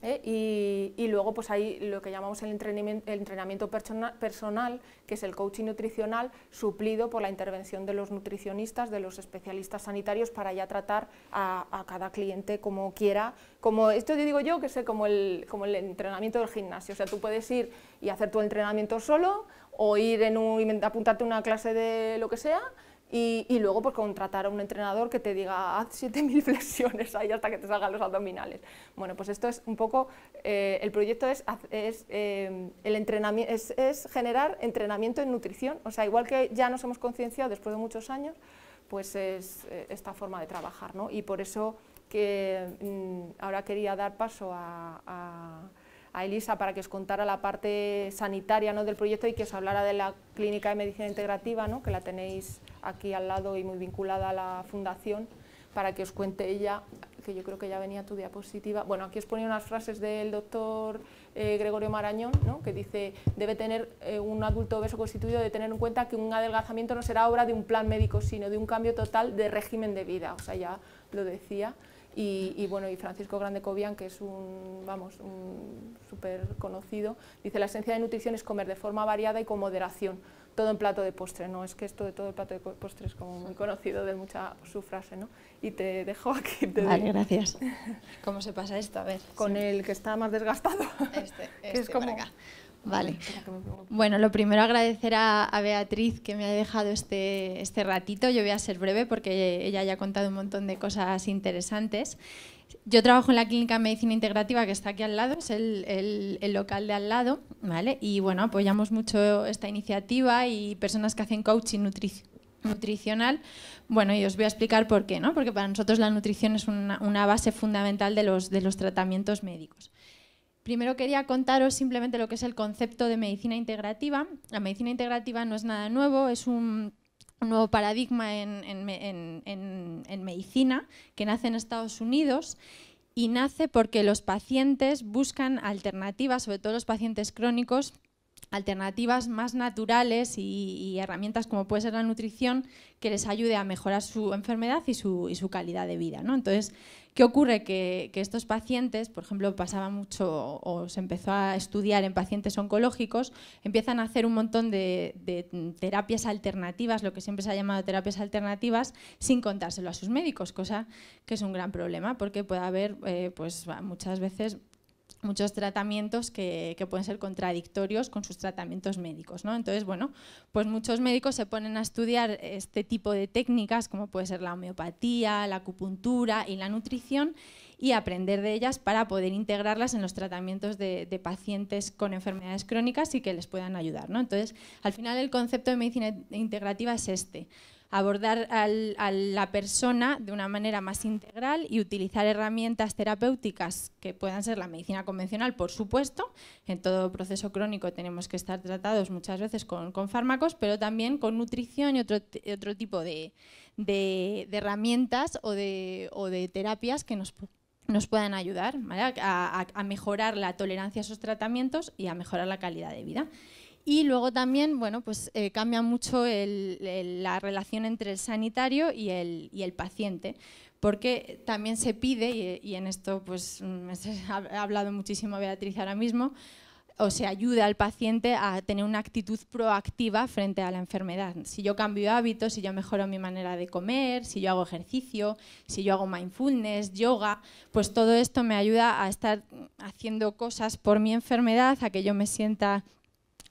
¿eh? Y, luego pues hay lo que llamamos el entrenamiento, personal, que es el coaching nutricional, suplido por la intervención de los nutricionistas, de los especialistas sanitarios, para ya tratar a, cada cliente como quiera. Como esto yo digo yo, que sé, como el, como el entrenamiento del gimnasio. O sea, tú puedes ir y hacer tu entrenamiento solo o ir en apuntarte a una clase de lo que sea y, luego pues, contratar a un entrenador que te diga haz 7000 flexiones ahí hasta que te salgan los abdominales. Bueno, pues esto es un poco, eh, el proyecto es, es eh, el entrenamiento, es, generar entrenamiento en nutrición, o sea, igual que ya nos hemos concienciado después de muchos años, pues es eh, esta forma de trabajar, ¿no? Y por eso que mm, ahora quería dar paso a a Elisa para que os contara la parte sanitaria ¿no? del proyecto y que os hablara de la clínica de medicina integrativa, ¿no? que la tenéis aquí al lado y muy vinculada a la fundación, para que os cuente ella, que yo creo que ya venía tu diapositiva. Bueno, aquí os ponía unas frases del doctor eh, Gregorio Marañón, ¿no? que dice, debe tener eh, un adulto obeso constituido de tener en cuenta que un adelgazamiento no será obra de un plan médico, sino de un cambio total de régimen de vida, o sea, ya lo decía. Y, bueno, y Francisco Grande Cobian, que es un, vamos, súper conocido, dice la esencia de nutrición es comer de forma variada y con moderación, todo en plato de postre, no es que esto de todo el plato de postre es como muy conocido de mucha su frase, ¿no? Y te dejo aquí. Te vale, gracias. ¿Cómo se pasa esto? A ver. Con el que está más desgastado. Este, este acá. Vale. Bueno, lo primero agradecer a, Beatriz que me ha dejado este, este, ratito. Yo voy a ser breve porque ella ya ha contado un montón de cosas interesantes. Yo trabajo en la Clínica de Medicina Integrativa que está aquí al lado, es el, local de al lado, ¿vale? Y bueno, apoyamos mucho esta iniciativa y personas que hacen coaching nutricional. Bueno, y os voy a explicar por qué, ¿no? Porque para nosotros la nutrición es una, base fundamental de los tratamientos médicos. Primero quería contaros simplemente lo que es el concepto de medicina integrativa. La medicina integrativa no es nada nuevo, es un nuevo paradigma en, medicina que nace en Estados Unidos y nace porque los pacientes buscan alternativas, sobre todo los pacientes crónicos, alternativas más naturales y, herramientas como puede ser la nutrición que les ayude a mejorar su enfermedad y su, calidad de vida. ¿no? Entonces, ¿qué ocurre? Que, estos pacientes, por ejemplo, pasaba mucho o se empezó a estudiar en pacientes oncológicos, empiezan a hacer un montón de, terapias alternativas, lo que siempre se ha llamado terapias alternativas, sin contárselo a sus médicos, cosa que es un gran problema porque puede haber eh, pues, muchas veces muchos tratamientos que, pueden ser contradictorios con sus tratamientos médicos. ¿no? Entonces, bueno, pues muchos médicos se ponen a estudiar este tipo de técnicas, como puede ser la homeopatía, la acupuntura y la nutrición, y aprender de ellas para poder integrarlas en los tratamientos de, pacientes con enfermedades crónicas y que les puedan ayudar. ¿no? Entonces, al final el concepto de medicina integrativa es este abordar a la persona de una manera más integral y utilizar herramientas terapéuticas que puedan ser la medicina convencional, por supuesto. En todo proceso crónico tenemos que estar tratados muchas veces con, fármacos, pero también con nutrición y otro, tipo de, herramientas o de, terapias que nos, puedan ayudar a mejorar la tolerancia a esos tratamientos y a mejorar la calidad de vida. Y luego también, bueno, pues eh, cambia mucho la relación entre el sanitario y el, paciente, porque también se pide, y, y en esto pues ha hablado muchísimo Beatriz ahora mismo, o se ayuda al paciente a tener una actitud proactiva frente a la enfermedad. Si yo cambio hábitos, si yo mejoro mi manera de comer, si yo hago ejercicio, si yo hago mindfulness, yoga, pues todo esto me ayuda a estar haciendo cosas por mi enfermedad, a que yo me sienta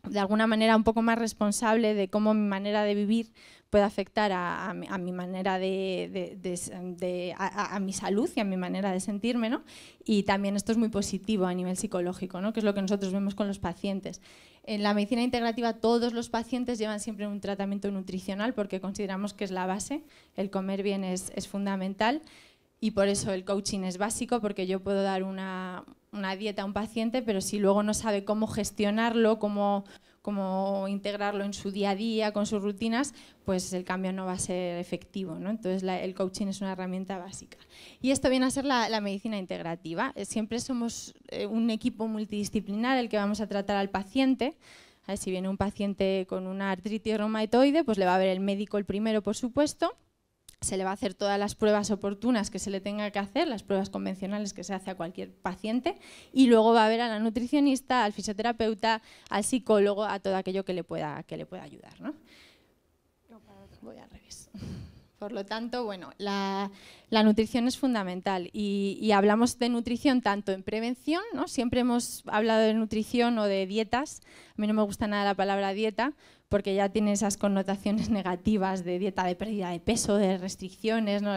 de alguna manera un poco más responsable de cómo mi manera de vivir puede afectar a, mi, manera de, a, mi salud y a mi manera de sentirme, Y también esto es muy positivo a nivel psicológico, ¿no? Que es lo que nosotros vemos con los pacientes. En la medicina integrativa todos los pacientes llevan siempre un tratamiento nutricional porque consideramos que es la base, el comer bien es fundamental y por eso el coaching es básico, porque yo puedo dar una, dieta a un paciente, pero si luego no sabe cómo gestionarlo, cómo, integrarlo en su día a día, con sus rutinas, pues el cambio no va a ser efectivo. ¿no? Entonces el coaching es una herramienta básica. Y esto viene a ser la, medicina integrativa. Eh, siempre somos eh, un equipo multidisciplinar el que vamos a tratar al paciente. si viene un paciente con una artritis reumatoide, pues le va a ver el médico el primero, por supuesto, se le va a hacer todas las pruebas oportunas que se le tenga que hacer, las pruebas convencionales que se hace a cualquier paciente, y luego va a ver a la nutricionista, al fisioterapeuta, al psicólogo, a todo aquello que le pueda, que le pueda ayudar. Por lo tanto, bueno, la, nutrición es fundamental y, hablamos de nutrición tanto en prevención, ¿no? siempre hemos hablado de nutrición o de dietas, a mí no me gusta nada la palabra dieta porque ya tiene esas connotaciones negativas de dieta de pérdida de peso, de restricciones, ¿no?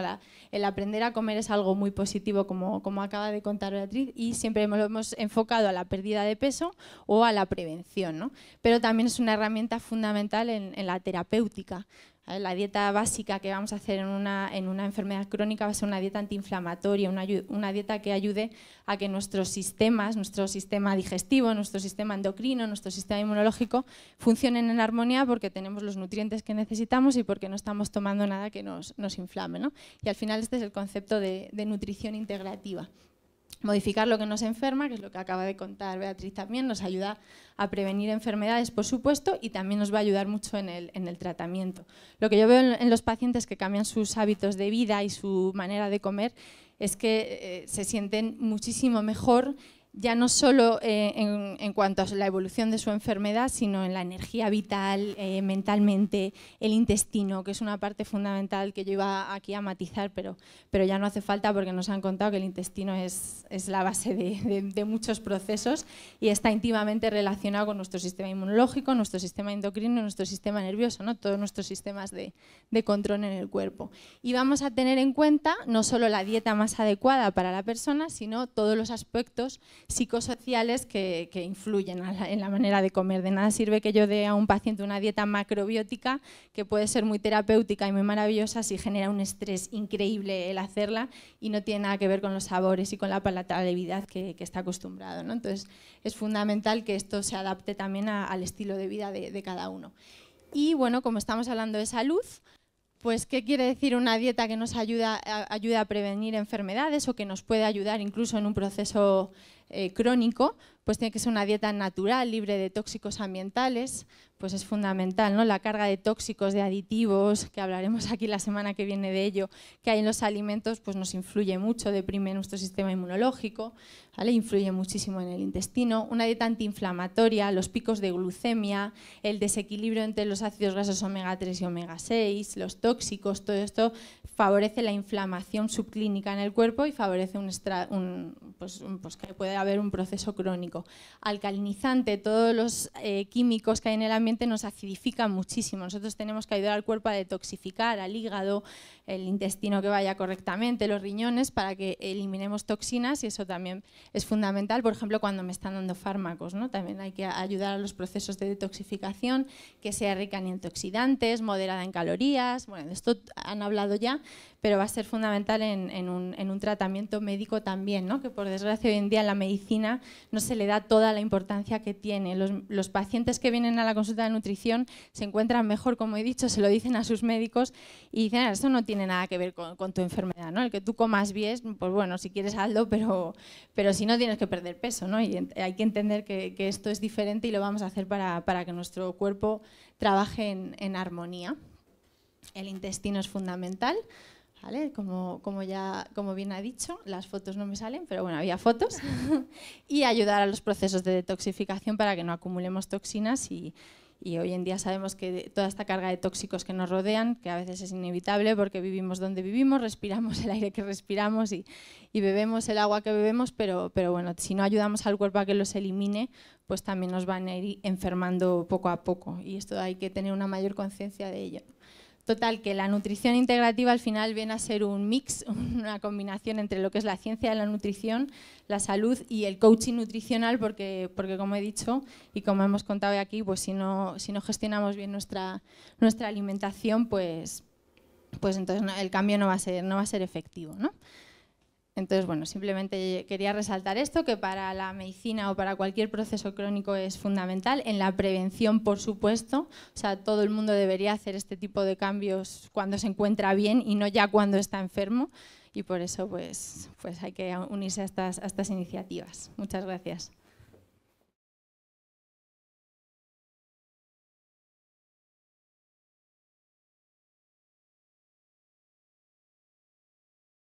el aprender a comer es algo muy positivo como, como acaba de contar Beatriz y siempre lo hemos enfocado a la pérdida de peso o a la prevención, pero también es una herramienta fundamental en la terapéutica la dieta básica que vamos a hacer en una, enfermedad crónica va a ser una dieta antiinflamatoria, una, dieta que ayude a que nuestros sistemas, nuestro sistema digestivo, nuestro sistema endocrino, nuestro sistema inmunológico funcionen en armonía porque tenemos los nutrientes que necesitamos y porque no estamos tomando nada que nos, inflame. Y al final este es el concepto de nutrición integrativa. Modificar lo que nos enferma, que es lo que acaba de contar Beatriz también, nos ayuda a prevenir enfermedades, por supuesto, y también nos va a ayudar mucho en el, en el tratamiento. Lo que yo veo en, los pacientes que cambian sus hábitos de vida y su manera de comer es que eh, se sienten muchísimo mejor ya no solo eh, en, cuanto a la evolución de su enfermedad, sino en la energía vital, eh, mentalmente, el intestino, que es una parte fundamental que yo iba aquí a matizar, pero, pero ya no hace falta porque nos han contado que el intestino es, la base de, muchos procesos y está íntimamente relacionado con nuestro sistema inmunológico, nuestro sistema endocrino, nuestro sistema nervioso, ¿no? todos nuestros sistemas de, de control en el cuerpo. Y vamos a tener en cuenta no solo la dieta más adecuada para la persona, sino todos los aspectos psicosociales que, influyen en la manera de comer. De nada sirve que yo dé a un paciente una dieta macrobiótica que puede ser muy terapéutica y muy maravillosa si genera un estrés increíble el hacerla y no tiene nada que ver con los sabores y con la palatabilidad que, está acostumbrado. ¿no? Entonces es fundamental que esto se adapte también al estilo de vida de cada uno. Y bueno, como estamos hablando de salud, pues, ¿qué quiere decir una dieta que nos ayuda a, a prevenir enfermedades o que nos puede ayudar incluso en un proceso eh, crónico? pues tiene que ser una dieta natural, libre de tóxicos ambientales, pues es fundamental, ¿no? La carga de tóxicos, de aditivos, que hablaremos aquí la semana que viene de ello, que hay en los alimentos, pues nos influye mucho, deprime nuestro sistema inmunológico, Influye muchísimo en el intestino. Una dieta antiinflamatoria, los picos de glucemia, el desequilibrio entre los ácidos grasos omega 3 y omega 6, los tóxicos, todo esto favorece la inflamación subclínica en el cuerpo y favorece un, un pues, mm, pues, que puede haber un proceso crónico. Alcalinizante, todos los eh, químicos que hay en el ambiente nos acidifican muchísimo. Nosotros tenemos que ayudar al cuerpo a detoxificar, al hígado, el intestino que vaya correctamente, los riñones, para que eliminemos toxinas y eso también es fundamental. Por ejemplo, cuando me están dando fármacos, ¿no? también hay que ayudar a los procesos de detoxificación, que sea rica en antioxidantes, moderada en calorías. Bueno, de esto han hablado ya, pero va a ser fundamental en, un, tratamiento médico también, ¿no? que por desgracia hoy en día en la medicina no se le da toda la importancia que tiene. Los, pacientes que vienen a la consulta de nutrición se encuentran mejor, como he dicho, se lo dicen a sus médicos y dicen, ah, eso no tiene nada que ver con, tu enfermedad, ¿no? el que tú comas bien, pues bueno, si quieres algo, pero, pero si no tienes que perder peso. ¿no? Y hay que entender que, esto es diferente y lo vamos a hacer para, que nuestro cuerpo trabaje en armonía. El intestino es fundamental. Como, ya, como bien ha dicho, las fotos no me salen, pero bueno, había fotos. y ayudar a los procesos de detoxificación para que no acumulemos toxinas y, hoy en día sabemos que toda esta carga de tóxicos que nos rodean, que a veces es inevitable porque vivimos donde vivimos, respiramos el aire que respiramos y, bebemos el agua que bebemos, pero, pero, bueno, si no ayudamos al cuerpo a que los elimine, pues también nos van a ir enfermando poco a poco y esto hay que tener una mayor conciencia de ello. Total, que la nutrición integrativa al final viene a ser un mix, una combinación entre lo que es la ciencia de la nutrición, la salud y el coaching nutricional, porque, porque como he dicho y como hemos contado aquí, pues si no, si no gestionamos bien nuestra, nuestra alimentación, pues, pues entonces el cambio no va a ser, no va a ser efectivo. ¿no? Entonces, bueno, simplemente quería resaltar esto, que para la medicina o para cualquier proceso crónico es fundamental. En la prevención, por supuesto, o sea, todo el mundo debería hacer este tipo de cambios cuando se encuentra bien y no ya cuando está enfermo. Y por eso, pues, pues hay que unirse a estas iniciativas. Muchas gracias.